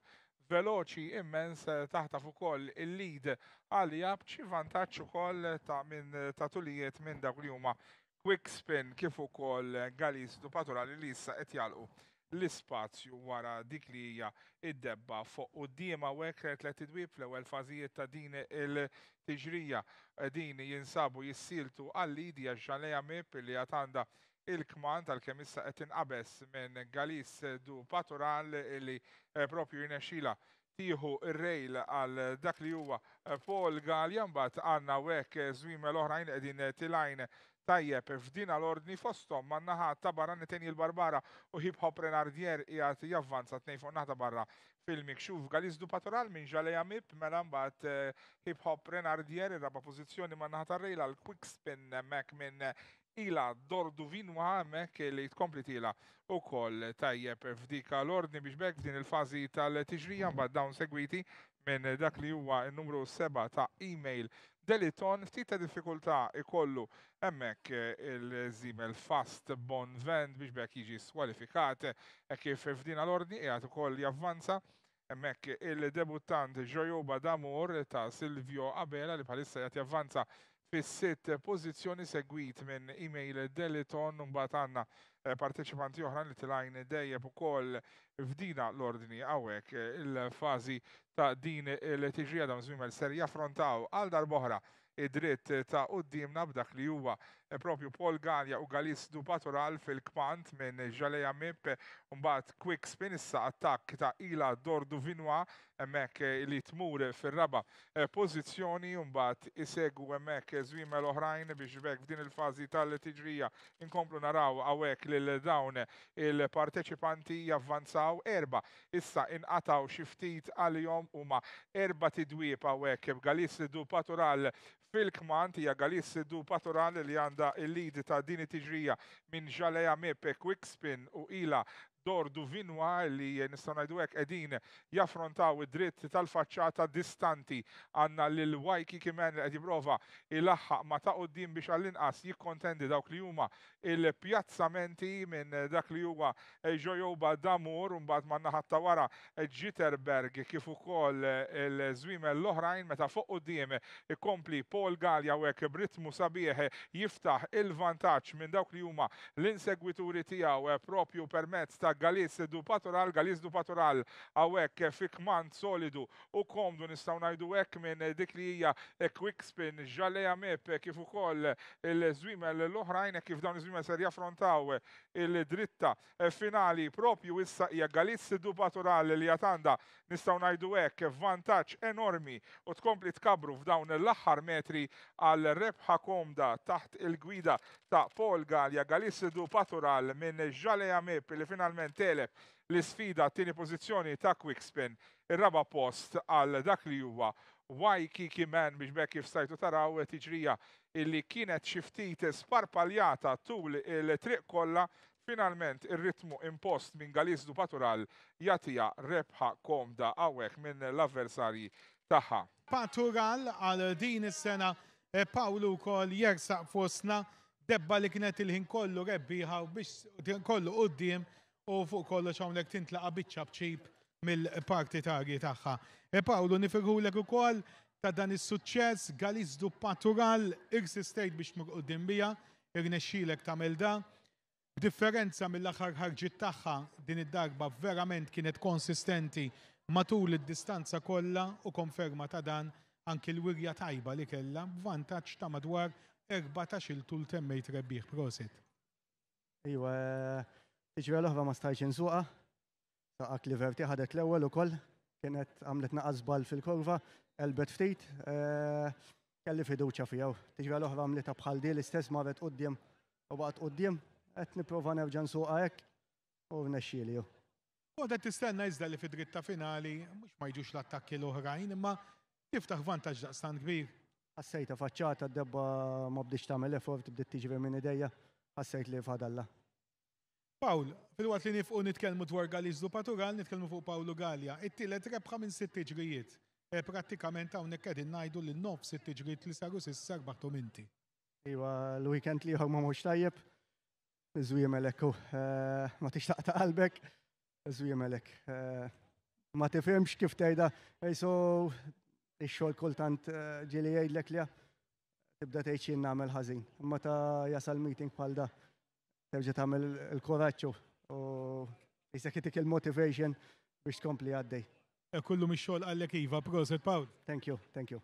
veloċi immens eh, taħta fuq koll il-lead għalija bċi vantaċ ukoll ta' minn eh, ta' tulijiet minn dawk li huma Quick Spin kif ukoll Galis du Patura li issa qed jalqu l-ispazju wara dik li hija id-debba fuq u d-diema wekre tlet idwieb fl-ewwel fażijiet ta' din il-tiġrija din jinsabu jissiltu għall-lidja ġaleja mip li għandha il-kman tal kemissa issa qed inqabes minn Galis du Patural li eh, propju jirnexxila tieħu ir-rejl għal dak li huwa Paul Galjan mbagħad għandna wek żwiem l-oħrajn qegħdin tilajn Tajjeb, f'din l-ordni fostom, man naħa ta' barra niteni l-barbara u hip hop renardier jgħat javvanza t fuq naħta barra fil-mikxuf. Galizdu Patural minn ġaleja mib, mela mbagħad eh, hip hop renardier ir pozizjoni pożizzjoni man naħa rejla, l-quick spin mek minn ila dordu Vinwa, għamek li tkompli tila u koll tajjeb f'dika l-ordni biex bek din il-fazi tal-tiġrija mbagħad dawn segwiti minn dak li huwa n-numru 7 ta' email Deliton ftit ta' diffikultà ikollu hemmhekk eh, il-żimel fast bon vend biex bekk jiġi skwalifikat e kif f'din għal-ordni qiegħed ukoll javvanza hemmhekk il-debuttant Ġojoba Damur ta' Silvio Abela li bħalissa qed javvanza fis-sitt pożizzjoni segwit minn email Deliton mbagħad għandna eh, parteċipanti oħra li tilajn dejjeb ukoll f'dina l-ordni għawek eh, il-fazi ta' din il-tiġrija da' mżmim ser jaffrontaw għal darboħra id-dritt ta' d-dimna b'dak li huwa E propju Paul Gania u Galis du Patural fil-kmant minn Ġaleja Mip un-bat quick spin issa attakk ta' Ila Dordu Vinwa hemmhekk li tmur fir-raba e pożizzjoni mbagħad isegu hemmhekk l oħrajn biex bek f'din il-fażi tal-tiġrija inkomplu naraw awek lil dawn il-parteċipanti javvanzaw erba issa inqataw xi ftit għalihom huma erba tidwieb hawnhekk b'Galis du Patural fil-kmant hija Galis du Patural li għandha il-lidi ta' din it-tiġrija minn ġaleja Mepe Quickspin u ila dordu vinwa li nistgħu ngħidu qegħdin jaffrontaw id-dritt tal-faċċata distanti għanna lil wajki kimen li qed jipprova laħħa ma ta' uddim biex għall-inqas jikkontendi dawk li huma il-pjazzamenti minn dak li huwa ġojoba damur un mbagħad manna ħatta wara Jitterberg kif ukoll il zwime l-oħrajn meta fuq qudiem ikompli Paul Galja u hekk b'ritmu sabieħ jiftaħ il-vantaġġ minn dawk li huma l-insegwituri tiegħu propju permezz ta' għal-Galiz, du Patural Galiz du patural, għawek fi solidu u komdu nistaw najdu hekk minn dik li hija quick spin, ġaleja mep kif ukoll il-żwimel l-oħrajn kif dawn il żwimel ser jaffrontaw il-dritta finali propju issa hija Galiz du patural li jatanda nistaw najdu hekk vantaġġ enormi u tkompli tkabru f'dawn l-aħħar metri għal rebħa komda taħt il-gwida ta' Paul Galja Galiz du patural minn ġaleja mep li finalment ċertament teleb l-sfida t tini pożizzjoni ta' Quickspin ir-raba post għal dak li huwa Why Man biex bekk kif stajtu taraw tiġrija illi kienet xiftit sparpaljata tul il-triq kollha finalment ir-ritmu impost minn Galizdu Patural jatija rebħa komda għawek minn l-avversarji taħħa. Patural għal din is-sena eh, Pawlu kol jersaq fosna debba li kienet il-ħin kollu rebbiħa u biex kollu uddim u fuq kollox hawnhekk tintlaqa biċċa bċib mill-parti targi tagħha. E Paolo nifirħulek ukoll ta' dan is-suċċess Galizdu Patural irsistejt biex mquddim bija, irnexxilek tagħmel da. Differenza mill-aħħar ħarġit tagħha din id-darba verament kienet konsistenti matul id-distanza kollha u konferma ta' dan anki l-wirja tajba li kella b'vantaġġ ta' madwar 14 il-tul temmejt rebbieħ prosit. Iwa, Iġvera l-ħva ma stajċ insuqa, għak li verti ħadet l-ewel u koll, kienet għamlet zbal fil-korva, elbet ftit, eh, kelli fiduċa fijaw. Iġvera l-ħva għamlet bħal di l-istess marret qoddim u baqat qoddim, għet niprofa nerġan suqa jek u rnexxieli ju. U għadet istenna iżda li fid-dritta finali, mux ma jġux l-attakki l-oħrajn, imma vantaġ da' stan kbir. Għassajta faċċata d-debba ma bdiċ tamel effort, bdiċ tiġi minn ideja, għassajt li fadalla. Paul, fil-wat li nifqu nitkelmu dwar Galizdu Patural, nitkelmu fuq Paolo Gallia. It-tielet rebħa minn sitt tiġrijiet. E, prattikament hawnhekk qegħdin najdu li nof sitt tiġrijiet li saru sar rbaħtu minti. Iwa, l-weekend li ma mux tajjeb. Żwiem melek e, ma tixtaq ta' qalbek. Żwiem melek. E, ma tifhimx kif tgħidha, so ix-xogħol kultant ġili jgħidlek li tibda tgħid xi nagħmel ħażin. Imma ta' jasal meeting pal da' terġa' tagħmel il-koraġġu u issa kitik il-motivation biex tkompli għaddej. E Kullu mi xogħol għallek iva, proset Paul. Thank you, thank you.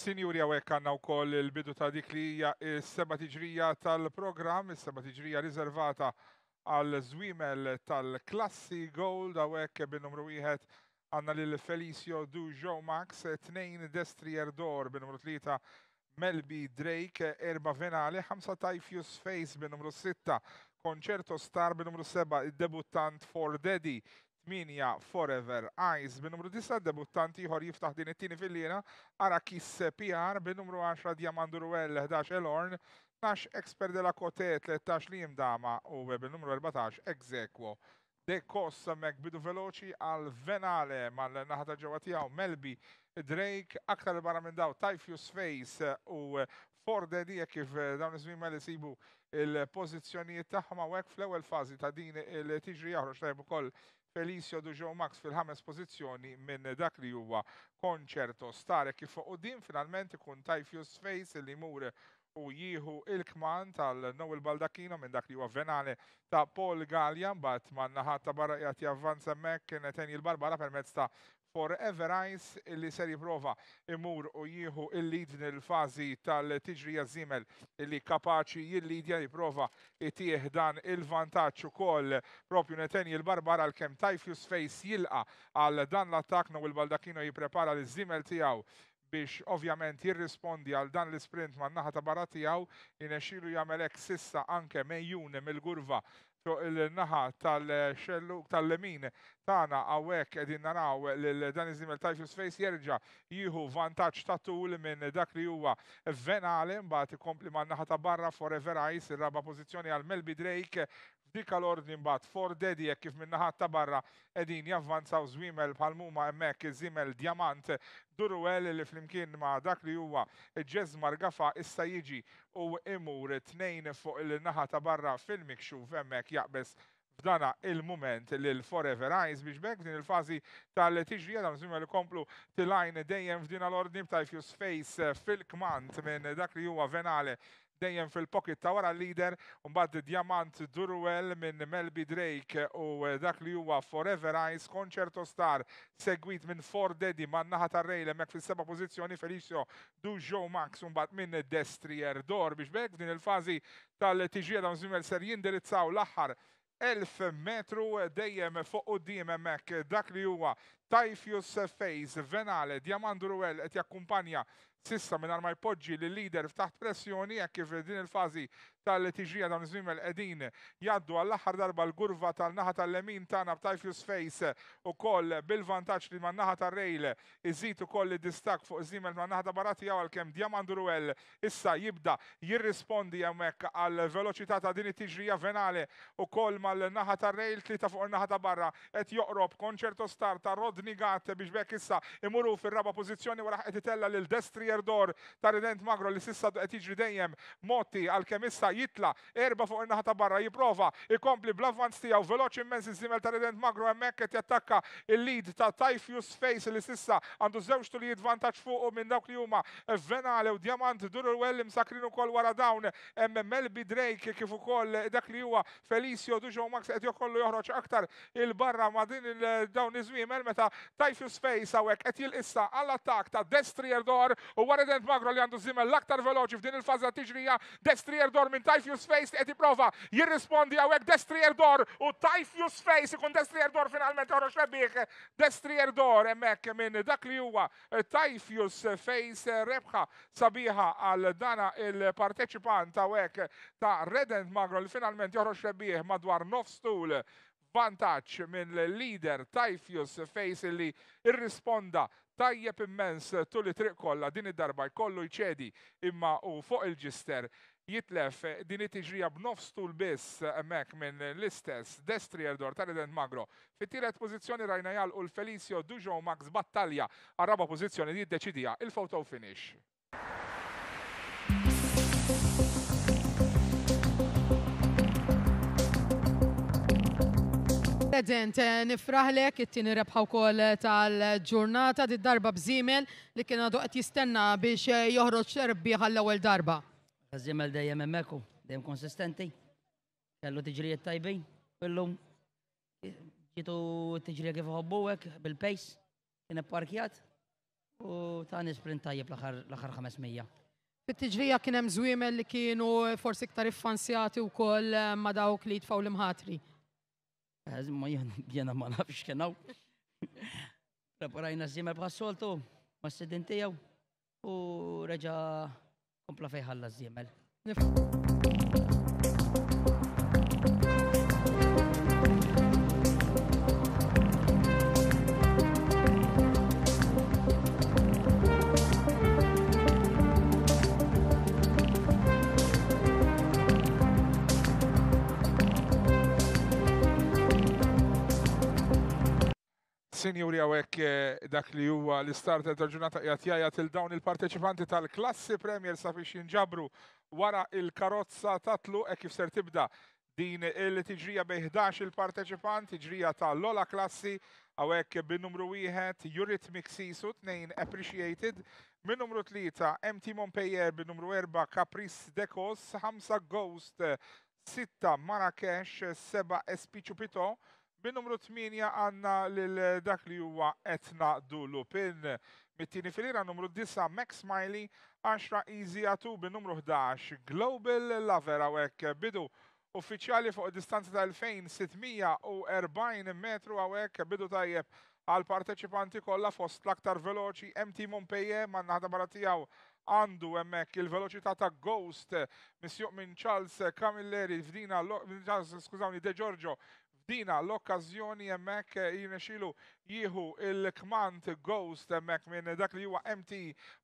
Sinjuri għawek għanna u koll il-bidu ta' dik li hija s-seba tiġrija tal-program, s-seba tiġrija riservata għal zwimel tal-klassi gold għawek bin numru wieħed għanna lil Felicio Du Max, Tnejn Destri Erdor bin numru 3 Melbi Drake, erba venali, ħamsa tajfjus Face bin numru 6, Konċerto Star bin numru 7, il-debuttant For Daddy, minja Forever Eyes bin-numru 9 debuttanti ieħor jiftaħ din it-tieni fil lina ara Kiss PR bin-numru 10 Diamandu Ruel 11 Elorn 12 Expert de la Cote 13 Lim Dama u bin-numru 14 Exequo. De Koss mek bidu veloċi għal Venale mal-naħata ġewwa tiegħu Melbi Drake aktar barra minn daw Typhus Face u Ford di kif dawn iż-żmien mela il-pożizzjonijiet tagħhom hawnhekk fl-ewwel fażi ta' din il-tiġri jaħroġ tajb ukoll Felicio Dujo Max fil-ħames pozizjoni minn dak li huwa konċerto stare kif u din finalment ikun Jus Face li mur u jihu il-kman tal-Noel Baldacchino minn dak li huwa venale ta' Paul Gallian bat man naħat ta' barra jgħati avvanza mek kienet il-Barbara permezz ta' Forever Ice illi ser jiprofa imur u jieħu il-lead nil-fazi tal tiġrija zimel illi kapaċi jill-lidja jiprofa itieħ dan il vantaċu kol propju neteni il-barbara l-kem tajfjus Face jilqa għal dan l attakno u il-baldakino jiprepara l-zimel tijaw biex ovvjament jirrispondi għal dan l-sprint man naħa ta' barra baratijaw inexilu jamelek sissa anke mejjune mill-gurva il-naħa tal xellu tal-lemin tana għawek edin naraw l-dan iżimel Tajfus Face jerġa jihu vantaċ ta' tul minn dak li huwa venale mbagħad ikompli man naħa ta' barra Forever Ice ir-raba pożizzjoni għal Melby Drake Dik l-ordni mbagħad for dedi jek kif minna ta' barra qegħdin javvanzaw żwiemel zwimel palmuma hemmhekk zimel żimel diamant għel li flimkien ma' dak li huwa ġez margafa issa jiġi u imur tnejn fuq il-naħa ta' barra fil-mikxuf hemmhekk jaqbess f'dana il-moment l-Forever Eyes biex bekk din il-fazi tal-tiġri għadam zimma li komplu tilajn dejjem f'dina l-ordni b'tajfjus space fil-kmant minn dak li huwa venale dejjem fil-pocket ta' wara l-leader mbagħad Diamant Durwell minn Melby Drake u dak li huwa Forever Ice Concerto Star segwit minn Ford Daddy ma' naħa ta' rejle mek fis-seba' pozizjoni Felicio Du Joe Max u minn Destrier Dor biex bek din il-fażi tal-tiġieda mżimmel ser jindirizzaw l-aħħar 1000 metru dejjem fuq u Mek, dak li huwa Typhus Face Venale Diamant Ruel et jakkumpanja Sissa minn ma jpoġġi li leader f'taħt pressjoni jekk kif din il-fazi tal-tiġrija dan iż l qegħdin jaddu għall-aħħar darba l-gurva tal-naħa tal-lemin tagħna b'Typhus Face koll bil-vantaġġ li man-naħa tal rejl iżid ukoll distak fuq iż l man-naħa ta' Barati jew għalkemm Diamant Ruel issa jibda jirrispondi hemmhekk għal veloċità ta' din it-tiġrija venale ukoll mal-naħa tal rejl tlita fuq naħa ta' barra qed joqrob konċerto star ta' Rodni Gat biex bekk issa imuru fir-raba pożizzjoni wara qed itella lil Destrier Dor ta' Rident Magro li sissa qed jiġri dejjem Motti għal-kem issa jitla, erba fuq in-naħa ta' barra, jiprofa, ikompli bl-avvanz tijaw, veloċ immens iż-żimel ta' Redent Magro emmek, jattakka il-lead ta' Typhus Face li sissa għandu żewġ tulijiet vantaġġ fuqu minn dawk li huma Venale u Diamant Wellim imsakrin ukoll wara dawn hemm Melbi Drake kif ukoll dak li huwa Felicio Dujo Max qed jokollu joħroġ aktar il-barra ma' din dawn iż-żmiemel meta Typhus Face hawnhekk qed jilqissa għall-attak ta' Destrier Dor u wara Redent Magro li għandu żimel l-aktar veloċi f'din il-faża tiġrija Destrier Dor minn minn Tajfjus Face qed jipprova jirrispondi hawnhekk Destri Erdor u Tajfjus Face ikun Destri Erdor finalment ħoroġ rebbieħ Destri Erdor hemmhekk minn dak li huwa eh, Tajfjus Face eh, rebħa sabiħa għal dana il-parteċipant hawnhekk eh, ta' Redent Magro li finalment joħroġ rebbieħ madwar nofs stul vantaġġ minn leader Tajfjus Face li irrisponda tajjeb immens tulli triq kollha din id-darba jkollu jċedi imma u fuq il-ġister jitlef eh, din it-tiġrija b'nofs tul biss eh, mek minn l-istess destri Erdor ta' Redent Magro. Fit-tielet pożizzjoni rajna u l-Felicio Dujo Max Battalja għarraba pożizzjoni li jiddeċidija il-photo finish. Edent, eh, nifraħlek it-tini rebħaw kol tal-ġurnata, di darba bżimen li kien għadu jistenna biex joħroġ rebbiħa għall ewel darba. Għazimel dejjem emmeku, dejjem konsistenti. Kellu tiġrijiet tajbin, illum ġitu tiġrija kif uħobbuwek bil-pace, kien parkjat u tani sprint tajjeb l-axar 500. Fit-tiġrija kien hemm żwiemel li kienu forsi iktar iffanzjati wkoll eh, ma dawk li jitfgħu l-imħatri. Eh, ma jena [LAUGHS] ma nafx kienaw. [LAUGHS] Preparajna żiemel bħas-soltu ma s-sedin u reġa' Kompla fejħalla zjemel. Nifu. Senjuri għawek eh, dak li huwa l-istarter tal-ġurnata jgħatjaja til-dawn il-parteċipanti tal-klassi Premier sa biex jinġabru wara il-karozza tatlu e kif ser tibda din il-tiġrija bej 11 il-parteċipant, tiġrija ta' lola klassi għawek bin-numru 1 Eurythmic Sisu 2 Appreciated, bin-numru 3 MT Monpeyer bin-numru 4 Caprice Decos, 5 Ghost, 6 Marrakesh, 7 Espiċu Pito, Bin numru 8 għanna l-dak eh, li huwa Etna dulu. Mit-tieni filira numru 9 Max Smiley, 10 Easy Atu bin numru 11 Global Lover għawek eh, bidu uffiċjali fuq distanza ta' 2640 metru għawek eh, bidu tajjeb għal parteċipanti kollha fost l-aktar veloċi MT Mompeje ma' naħda barra tiegħu għandu emmek il-veloċità ta' Ghost misjuq minn Charles Camilleri f'dina skużawni De Giorgio dina l-okkazjoni emmek eh, jinexilu jieħu il-kmant Ghost emmek minn dak li huwa MT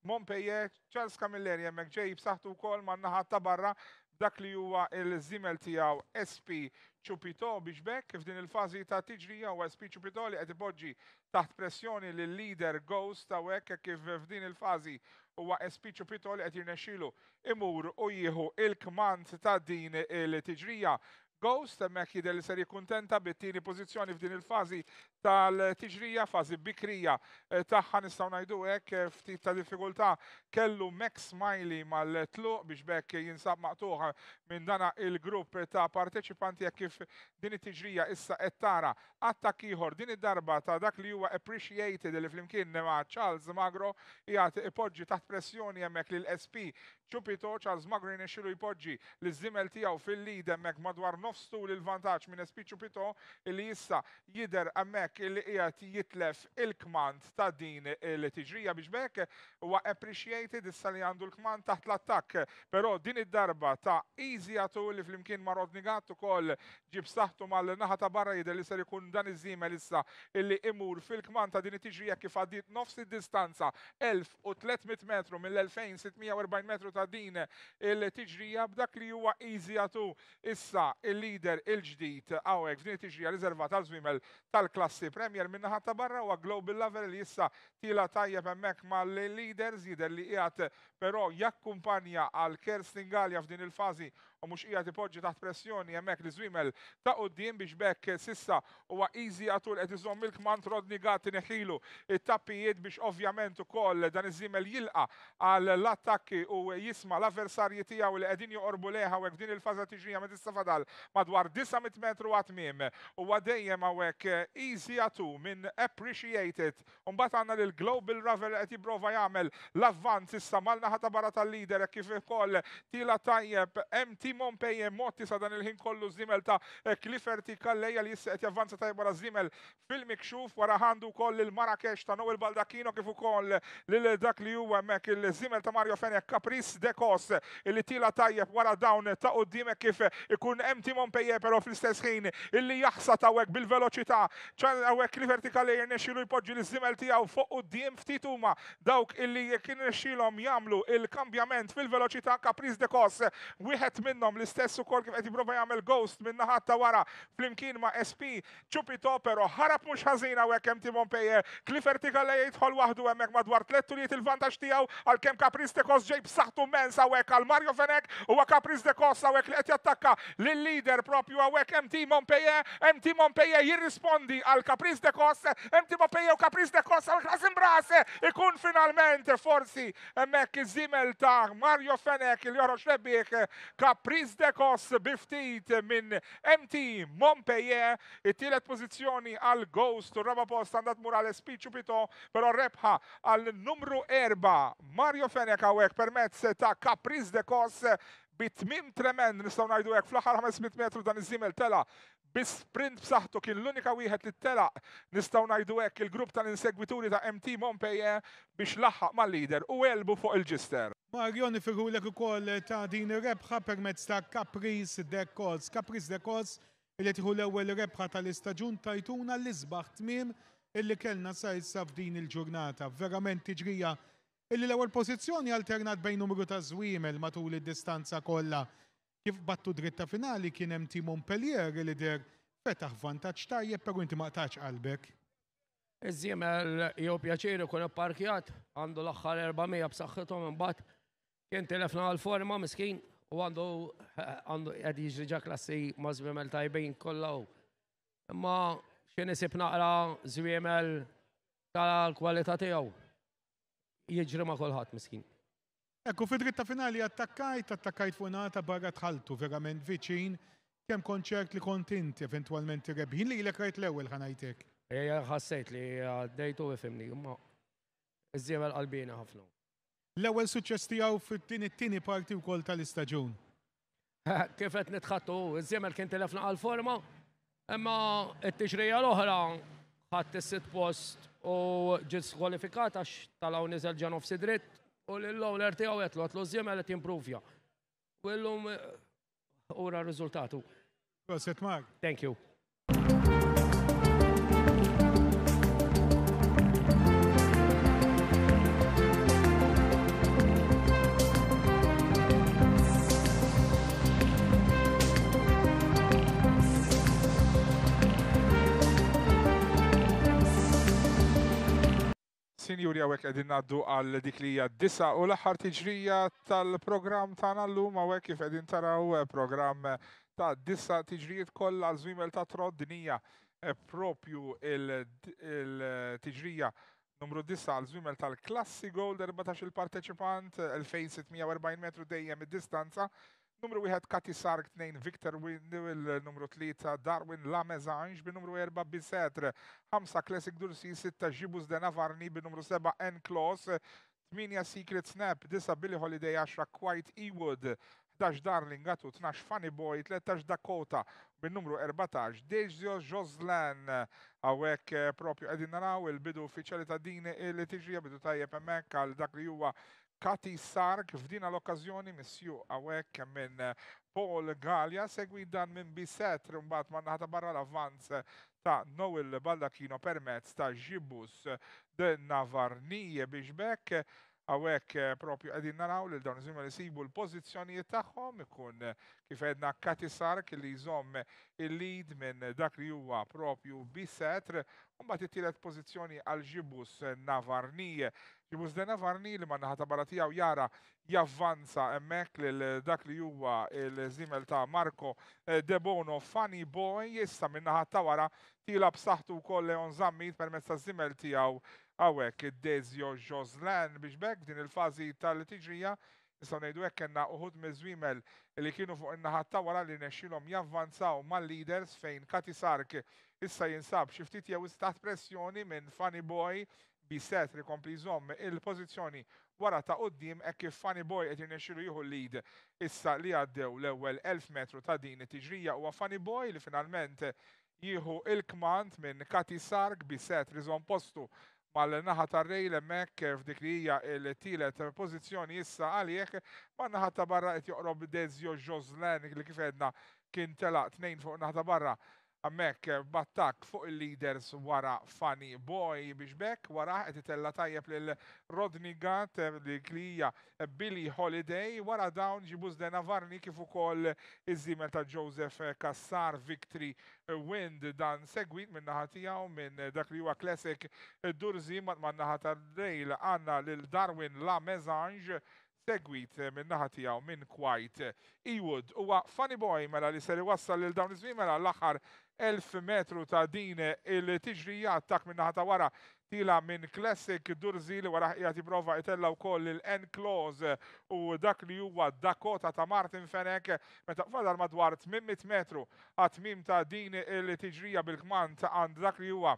Montpellier, Charles Camilleri emmek ġej b'saħtu kol ma' naħa ta' barra dak li huwa il-zimel tijaw SP Ċupito biex bekk f'din il-fazi ta' tiġrija u SP Ċupito li qed ipoġġi taħt pressjoni l leader Ghost ta' hekk kif f'din il-fazi huwa SP Ċupito li qed jirnexxielu imur u jieħu il kmant ta' din il-tiġrija Ghost, emmek jide li ser kontenta bit-tieni pożizzjoni f'din il-fazi tal-tiġrija, fazi bikrija eh, tagħha nistgħu ngħidu hekk eh, ftit ta' diffikultà kellu Max Smiley mal tlu biex bekk jinsab maqtuħ minn dana il-grupp ta' parteċipanti jekk kif din it-tiġrija issa qed tara attak ieħor din id-darba ta' dak li huwa appreciated li flimkien ma' Charles Magro jgħat ipoġġi taħt pressjoni hemmhekk l SP ċupito Charles Magrin xilu jpoġġi li zimel tijaw fil-lid mek madwar nofstu l-vantaċ minn espi ċupito li jissa jider emmek li qiegħed jitlef il-kmand ta' din il-tiġrija biex bekk huwa appreciated issa li għandu l-kmand taħt l-attakk. Però din id-darba ta' easy għatu li fl-imkien marod Rodnigat ukoll ġib saħtu mal-naħa ta' barra jider li ser ikun dan iż-żimel issa illi imur fil-kmand ta' din it-tiġrija kif għaddit nofs id-distanza 1300 metru mill-2640 metru ta' din il-tiġrija b'dak li huwa iżjatu issa il-lider il-ġdid għawek f'din it-tiġrija riservata għal żwiemel tal-klassi Premier minnaħat ta' barra huwa Global Level li issa tila tajjeb hemmhekk mal-leaders jider li qiegħed però jakkumpanja għal Kerstin f'din il-fażi u mux ija tipoġġi taħt pressjoni jemmek li zwimel ta' uddim biex bekk sissa u easy għatul għet iżom milk mant rodni għati neħilu it-tappijiet biex ovvjament u koll dan iż jilqa għal l-attakki u jisma l-avversarji tijaw li għedin joqorbu leħa u għedin il-faza tiġija me fadal madwar 900 metru għatmim u għadejjem għawek easy għatu minn appreciated un bat għanna l-global ravel għed jiprofa jgħamil l-avvanz issa mal-naħata barra tal-lider kif ikoll tila tajjeb MT Simon Pejjem Motti sa dan il-ħin kollu zimel ta' eh, Clifferti Kalleja li jissa javvanza tajba wara zimel fil-mikxuf wara għandu koll il-Marrakesh ta' Noel Baldacchino kifu koll lil dak li huwa mek il-zimel ta' Mario Fenek Capris Dekos illi tila tajjeb wara dawn ta' qudiemek kif ikun hemm Timon Pejje però fl-istess ħin illi jaħsa wek bil-veloċità ċan awek li Kalleja jirnexilu jpoġġi l-zimel tijaw fuq qudiem ftit huma dawk illi kien nexilhom jamlu il-kambjament fil-veloċità Capris Dekos wieħed minn minnom l-istess ukoll kif qed jipprova jagħmel ghost minn naħat wara flimkien ma' SP ċupi topero ħarab mhux ħażina u hekk hemm Timon Pejer, Clifford Tikalla jgħidħol waħdu hemmhekk madwar tlettu li il-vantaġġ tiegħu għalkemm Capriz de Kos ġej saħtu mens hawnhekk għal Mario Fenek huwa Capriz de Kos hawnhekk li qed jattakka lill-leader propju hawnhekk hemm Timon Pejer, hemm Timon Pejer jirrispondi għal Capriz de Kos, hemm Timon Pejer u Capriz de Kos hawnhekk rasim brase ikun finalment forsi hemmhekk iż-żimel ta' Mario Fenek il-jorox rebbieħ kap Prizdekos biftit minn MT Montpellier, it-tielet pozizjoni għal Ghost, u post għandat murale Pichu Pito, pero rebħa għal numru erba Mario Fenek għawek permezz ta' Capriz de Kos bitmim tremen nistaw najdu għek fl-ħar 500 metru dan iż-żimel tela bis-sprint b'saħħtu kien l-unika wieħed li telaq nistgħu ngħidu hekk il-grupp tal-insegwituri ta' MT Montpellier biex laħħaq mal-lider u elbu fuq il-ġister. Marjon ifirulek ukoll ta' din rebħa permezz ta' Caprice Dekos. Caprice Dekos li tiħu l-ewwel rebħa tal-istaġun tajtuna l-isbaħ tmiem illi kellna sajsa issa f'din il-ġurnata. Verament tiġrija illi l-ewwel pożizzjoni alternat bejn numru ta' żwiemel matul id-distanza kollha. Kif battu dritta finali kien hemm tim Montpellier li der fetaħ vantaġġ tajjeb però inti ma qtax qalbek. Iż-żiemel jew pjaċir ikun għandu l-aħħar 400 b'saħħithom imbagħad Kien telefna għal-forma miskin u għandu eh, għandu għad jġriġa klassi ma' zwimel tajbin kollaw. Imma xien nisib naqra zwiemel tal-kwalità tiegħu. Jiġri ma' kolħat miskin. Ekku fid-dritta finali attakkajt, attakkajt funata barra tħaltu verament viċin kem konċert li kontinti eventualment rebħin li l-ekrajt l-ewel ħanajtek. Eja, ħassajt li għaddejtu u fimni, imma iż-żjemel qalbina ħafna l-ewwel suċċess tiegħu fit-tieni tieni parti wkoll tal-istaġun. Kif qed nitħattu, iż-żiemel kien telefna għal forma, imma t tiġrija l-oħra ħadd is-sitt post u ġis kwalifikat għax talaw niżel ġan ofsi u l-lowler tiegħu qed lotlu żiemel qed jimpruvja. Willum ura eh, r-riżultatu. Proset Mark. Thank you. Sinjuri għawek għedin naddu għal dik li disa u l-axar tiġrija tal-program tana l-lum għawek kif għedin taraw eh, program eh, ta' disa tiġrijiet kollha zwimel ta' trod dinija eh, propju il-tiġrija numru disa għal zwimel tal-klassi gold 14 il-parteċipant 2640 metru dejjem id-distanza Numru 1 Kati Sark, 2 Victor Windel, numru 3 Darwin Lamezange, bi numru 4 Bisetr, 5 Classic Dursi, 6 Ġibus de Navarni, bi numru 7 N. Klos, 8 Secret Snap, 9 Billy Holiday, 10 Quiet Ewood, 11 Darling Gatu, 12 Funny Boy, 13 Dakota, bi numru 14 Dejzio Joslan, għawek eh, propju għedin naraw il-bidu uffiċali ta' dini il-tiġrija bidu tajjeb emmek għal dak li juwa Kati Sark f'dina l-okkazjoni missju għawek minn eh, Paul Gallia segwi dan minn Biset rumbat ma ħata barra l-avvanz eh, ta' Noel Baldakino permezz ta' Ġibus de Navarnije Biexbek. għawek eh, propju għedin naraw li dawn iżimma li sibu l-pozizjonijiet tagħhom ikun kif edna Kati Sark li jżomm il-lid minn dak li huwa propju bisetr, mbagħad it-tielet pozizjoni għal ġibus Navarnije Jimużdena varni li ma naħata tiegħu jara javvanza emmek li dak li huwa il-zimel ta' Marco eh, Debono Funny Boy jissa minnaħata wara tila b'saħtu koll Leon Zammit permezz ta' zimel tijaw għawek id-Dezio Joslan biex bekk din il-fazi tal-tiġrija Nistaw nejdu hekk kena uħud miżwimel li kienu fuq in-naħatta wara li nexxilhom javvanzaw mal-leaders fejn Kati Sark issa jinsab xi ftit jew istaħt pressjoni minn Funny Boy Biset li kompli jżomm il-pozizjoni wara ta' qoddim e kif Fanny Boy qed jirnexxielu jieħu lead issa li għaddew l-ewwel 1000 metru ta' din it-tiġrija huwa Fanny Boy li finalment jieħu il-kmand minn Kati Sark biset li żomm postu mal-naħa tar-rej l f'dik li hija l-tielet pożizzjoni issa għalih ma' naħa ta' barra qed joqrob Dezio Joslen li kif edna kien telaq tnejn fuq naħa ta' barra għammek eh, battak fuq il-leaders wara Funny Boy biex bekk wara qed itella tajjeb lil Rodney Gant li klija Billy Holiday wara dawn ġibuż Dena Varni kif ukoll iż-żimel ta' Joseph Kassar Victory Wind dan segwit minn naħa tiegħu minn dak li huwa classic Durzi Mat man naħa tad-dejl għandna lil Darwin La Mezange segwit minn naħa tiegħu minn Kwajt Ewood huwa Funny Boy mela li ser iwassal lil dawn iż-żmien mela l-aħħar 1000 metru ta' din il-tiġrijat tak minna ħata wara tila minn Classic Durzi li wara ħijati prova itella wkoll il-N Close u dak li huwa Dakota ta' Martin Fenek meta fadal madwar 800 metru għat mim ta' din il-tiġrija bil-kmant għand dak li huwa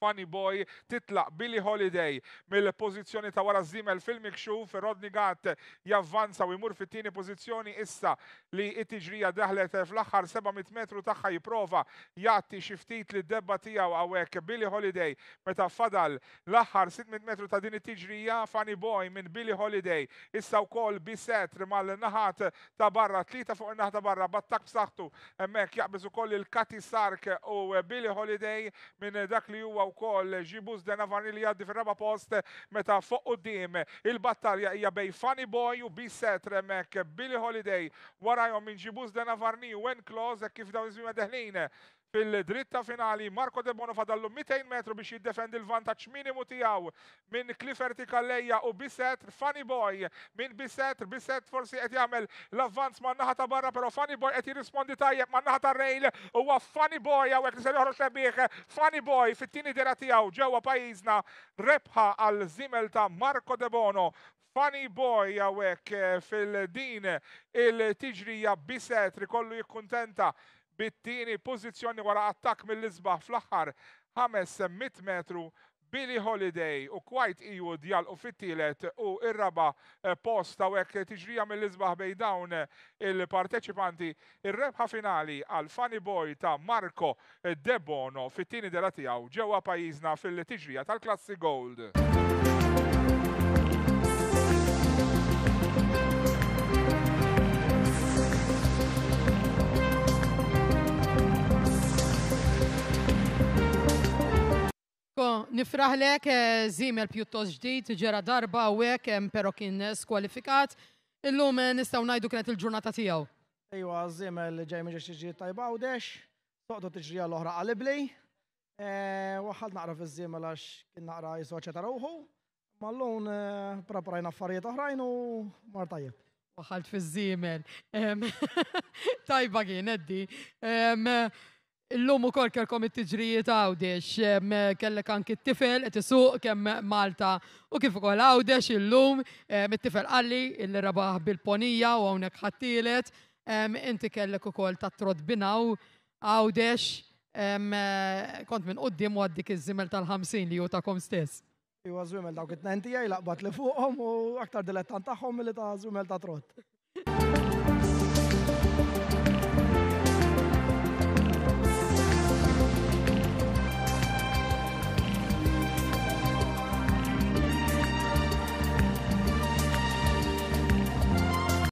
Funny Boy titlaq Billy Holiday mill-pozizjoni ta' wara zimel fil-mikxuf Rodney Gatt javvanza u jmur fit-tieni pożizzjoni issa li it-tiġrija daħlet fl-aħħar 700 metru tagħha jipprova jagħti xi ftit li debba tiegħu hawnhekk Billy Holiday meta fadal l-aħħar 600 metru ta' din it-tiġrija Funny Boy minn Billy Holiday issa wkoll bisetr mal-naħat ta' barra tlieta fuq in-naħa ta' barra battak b'saħħtu hemmhekk jaqbiż ukoll il-Kati Sark u Billy Holiday minn dak li huwa u koll ġibus dena vanilja di fil post meta fuq u dim il-battalja hija bej Funny Boy u Biset Remek Billy Holiday warajom minn ġibus dena varni u N Claus e kif daw iż-żmien deħlin fil-dritta finali Marco De Bono fadallu 200 metru biex jiddefend il-vantaċ minimu tijaw minn Clifford Kalleja u Bisset Funny Boy minn Bisset Bisset forsi qed jagħmel l-avvanz ma' naħa ta' barra però Funny Boy qed jirrispondi tajjeb ma' naħa ta' rejl huwa Funny Boy hawnhekk li se joħroġ rebbieħ Funny Boy fit-tieni dira tiegħu ġewwa pajjiżna rebħa għal zimel ta' Marco De Bono Funny Boy hawnhekk eh, fil-din il-tiġrija Bisset rikollu jikkuntenta bit-tieni pożizzjoni wara attakk mill-isbaħ fl-aħħar 500 metru Billy Holiday u kwajt iju djal u fit-tielet u ir-raba eh, post u hekk tiġrija mill-isbaħ bej dawn eh, il-parteċipanti ir-rebħa finali għal Funny Boy ta' Marco eh, Debono fit-tieni dela tiegħu ġewwa pajjiżna fil-tiġrija tal-Klassi Gold. Po, nifraħlek eh, zimel pjuttost ġdid, ġera darba u għek, pero kien skwalifikat. Illum eh, nistaw najdu kienet il-ġurnata tijaw. Ejwa, zimel ġej meġa xieġi tajba u dex, toqtu t ġri għal ohra għalibli. Eh, Waħal naqra fil-zimel għax kien naqra jiswaċa ta' ruħu. Mallun preparajna affarijiet oħrajn u mar tajjeb. Waħalt fil-zimel. [LAUGHS] Tajba kien, eddi. L-lum u kol kelkom it-tġrijiet għawdex, kellek anki t-tifel, t-suq kem Malta u kif u kol għawdex il-lum, mit-tifel għalli, il-rabaħ bil-ponija u għawnek ħattilet, inti kellek u kol ta' trod binaw għawdex, eh, kont minn qoddim u għaddik iż-zimel tal-50 li ju ta' kom stess. Iwa zumel dawk it-90 laqbat li fuqhom u aktar dilettant tagħhom li ta' zumel ta' trod.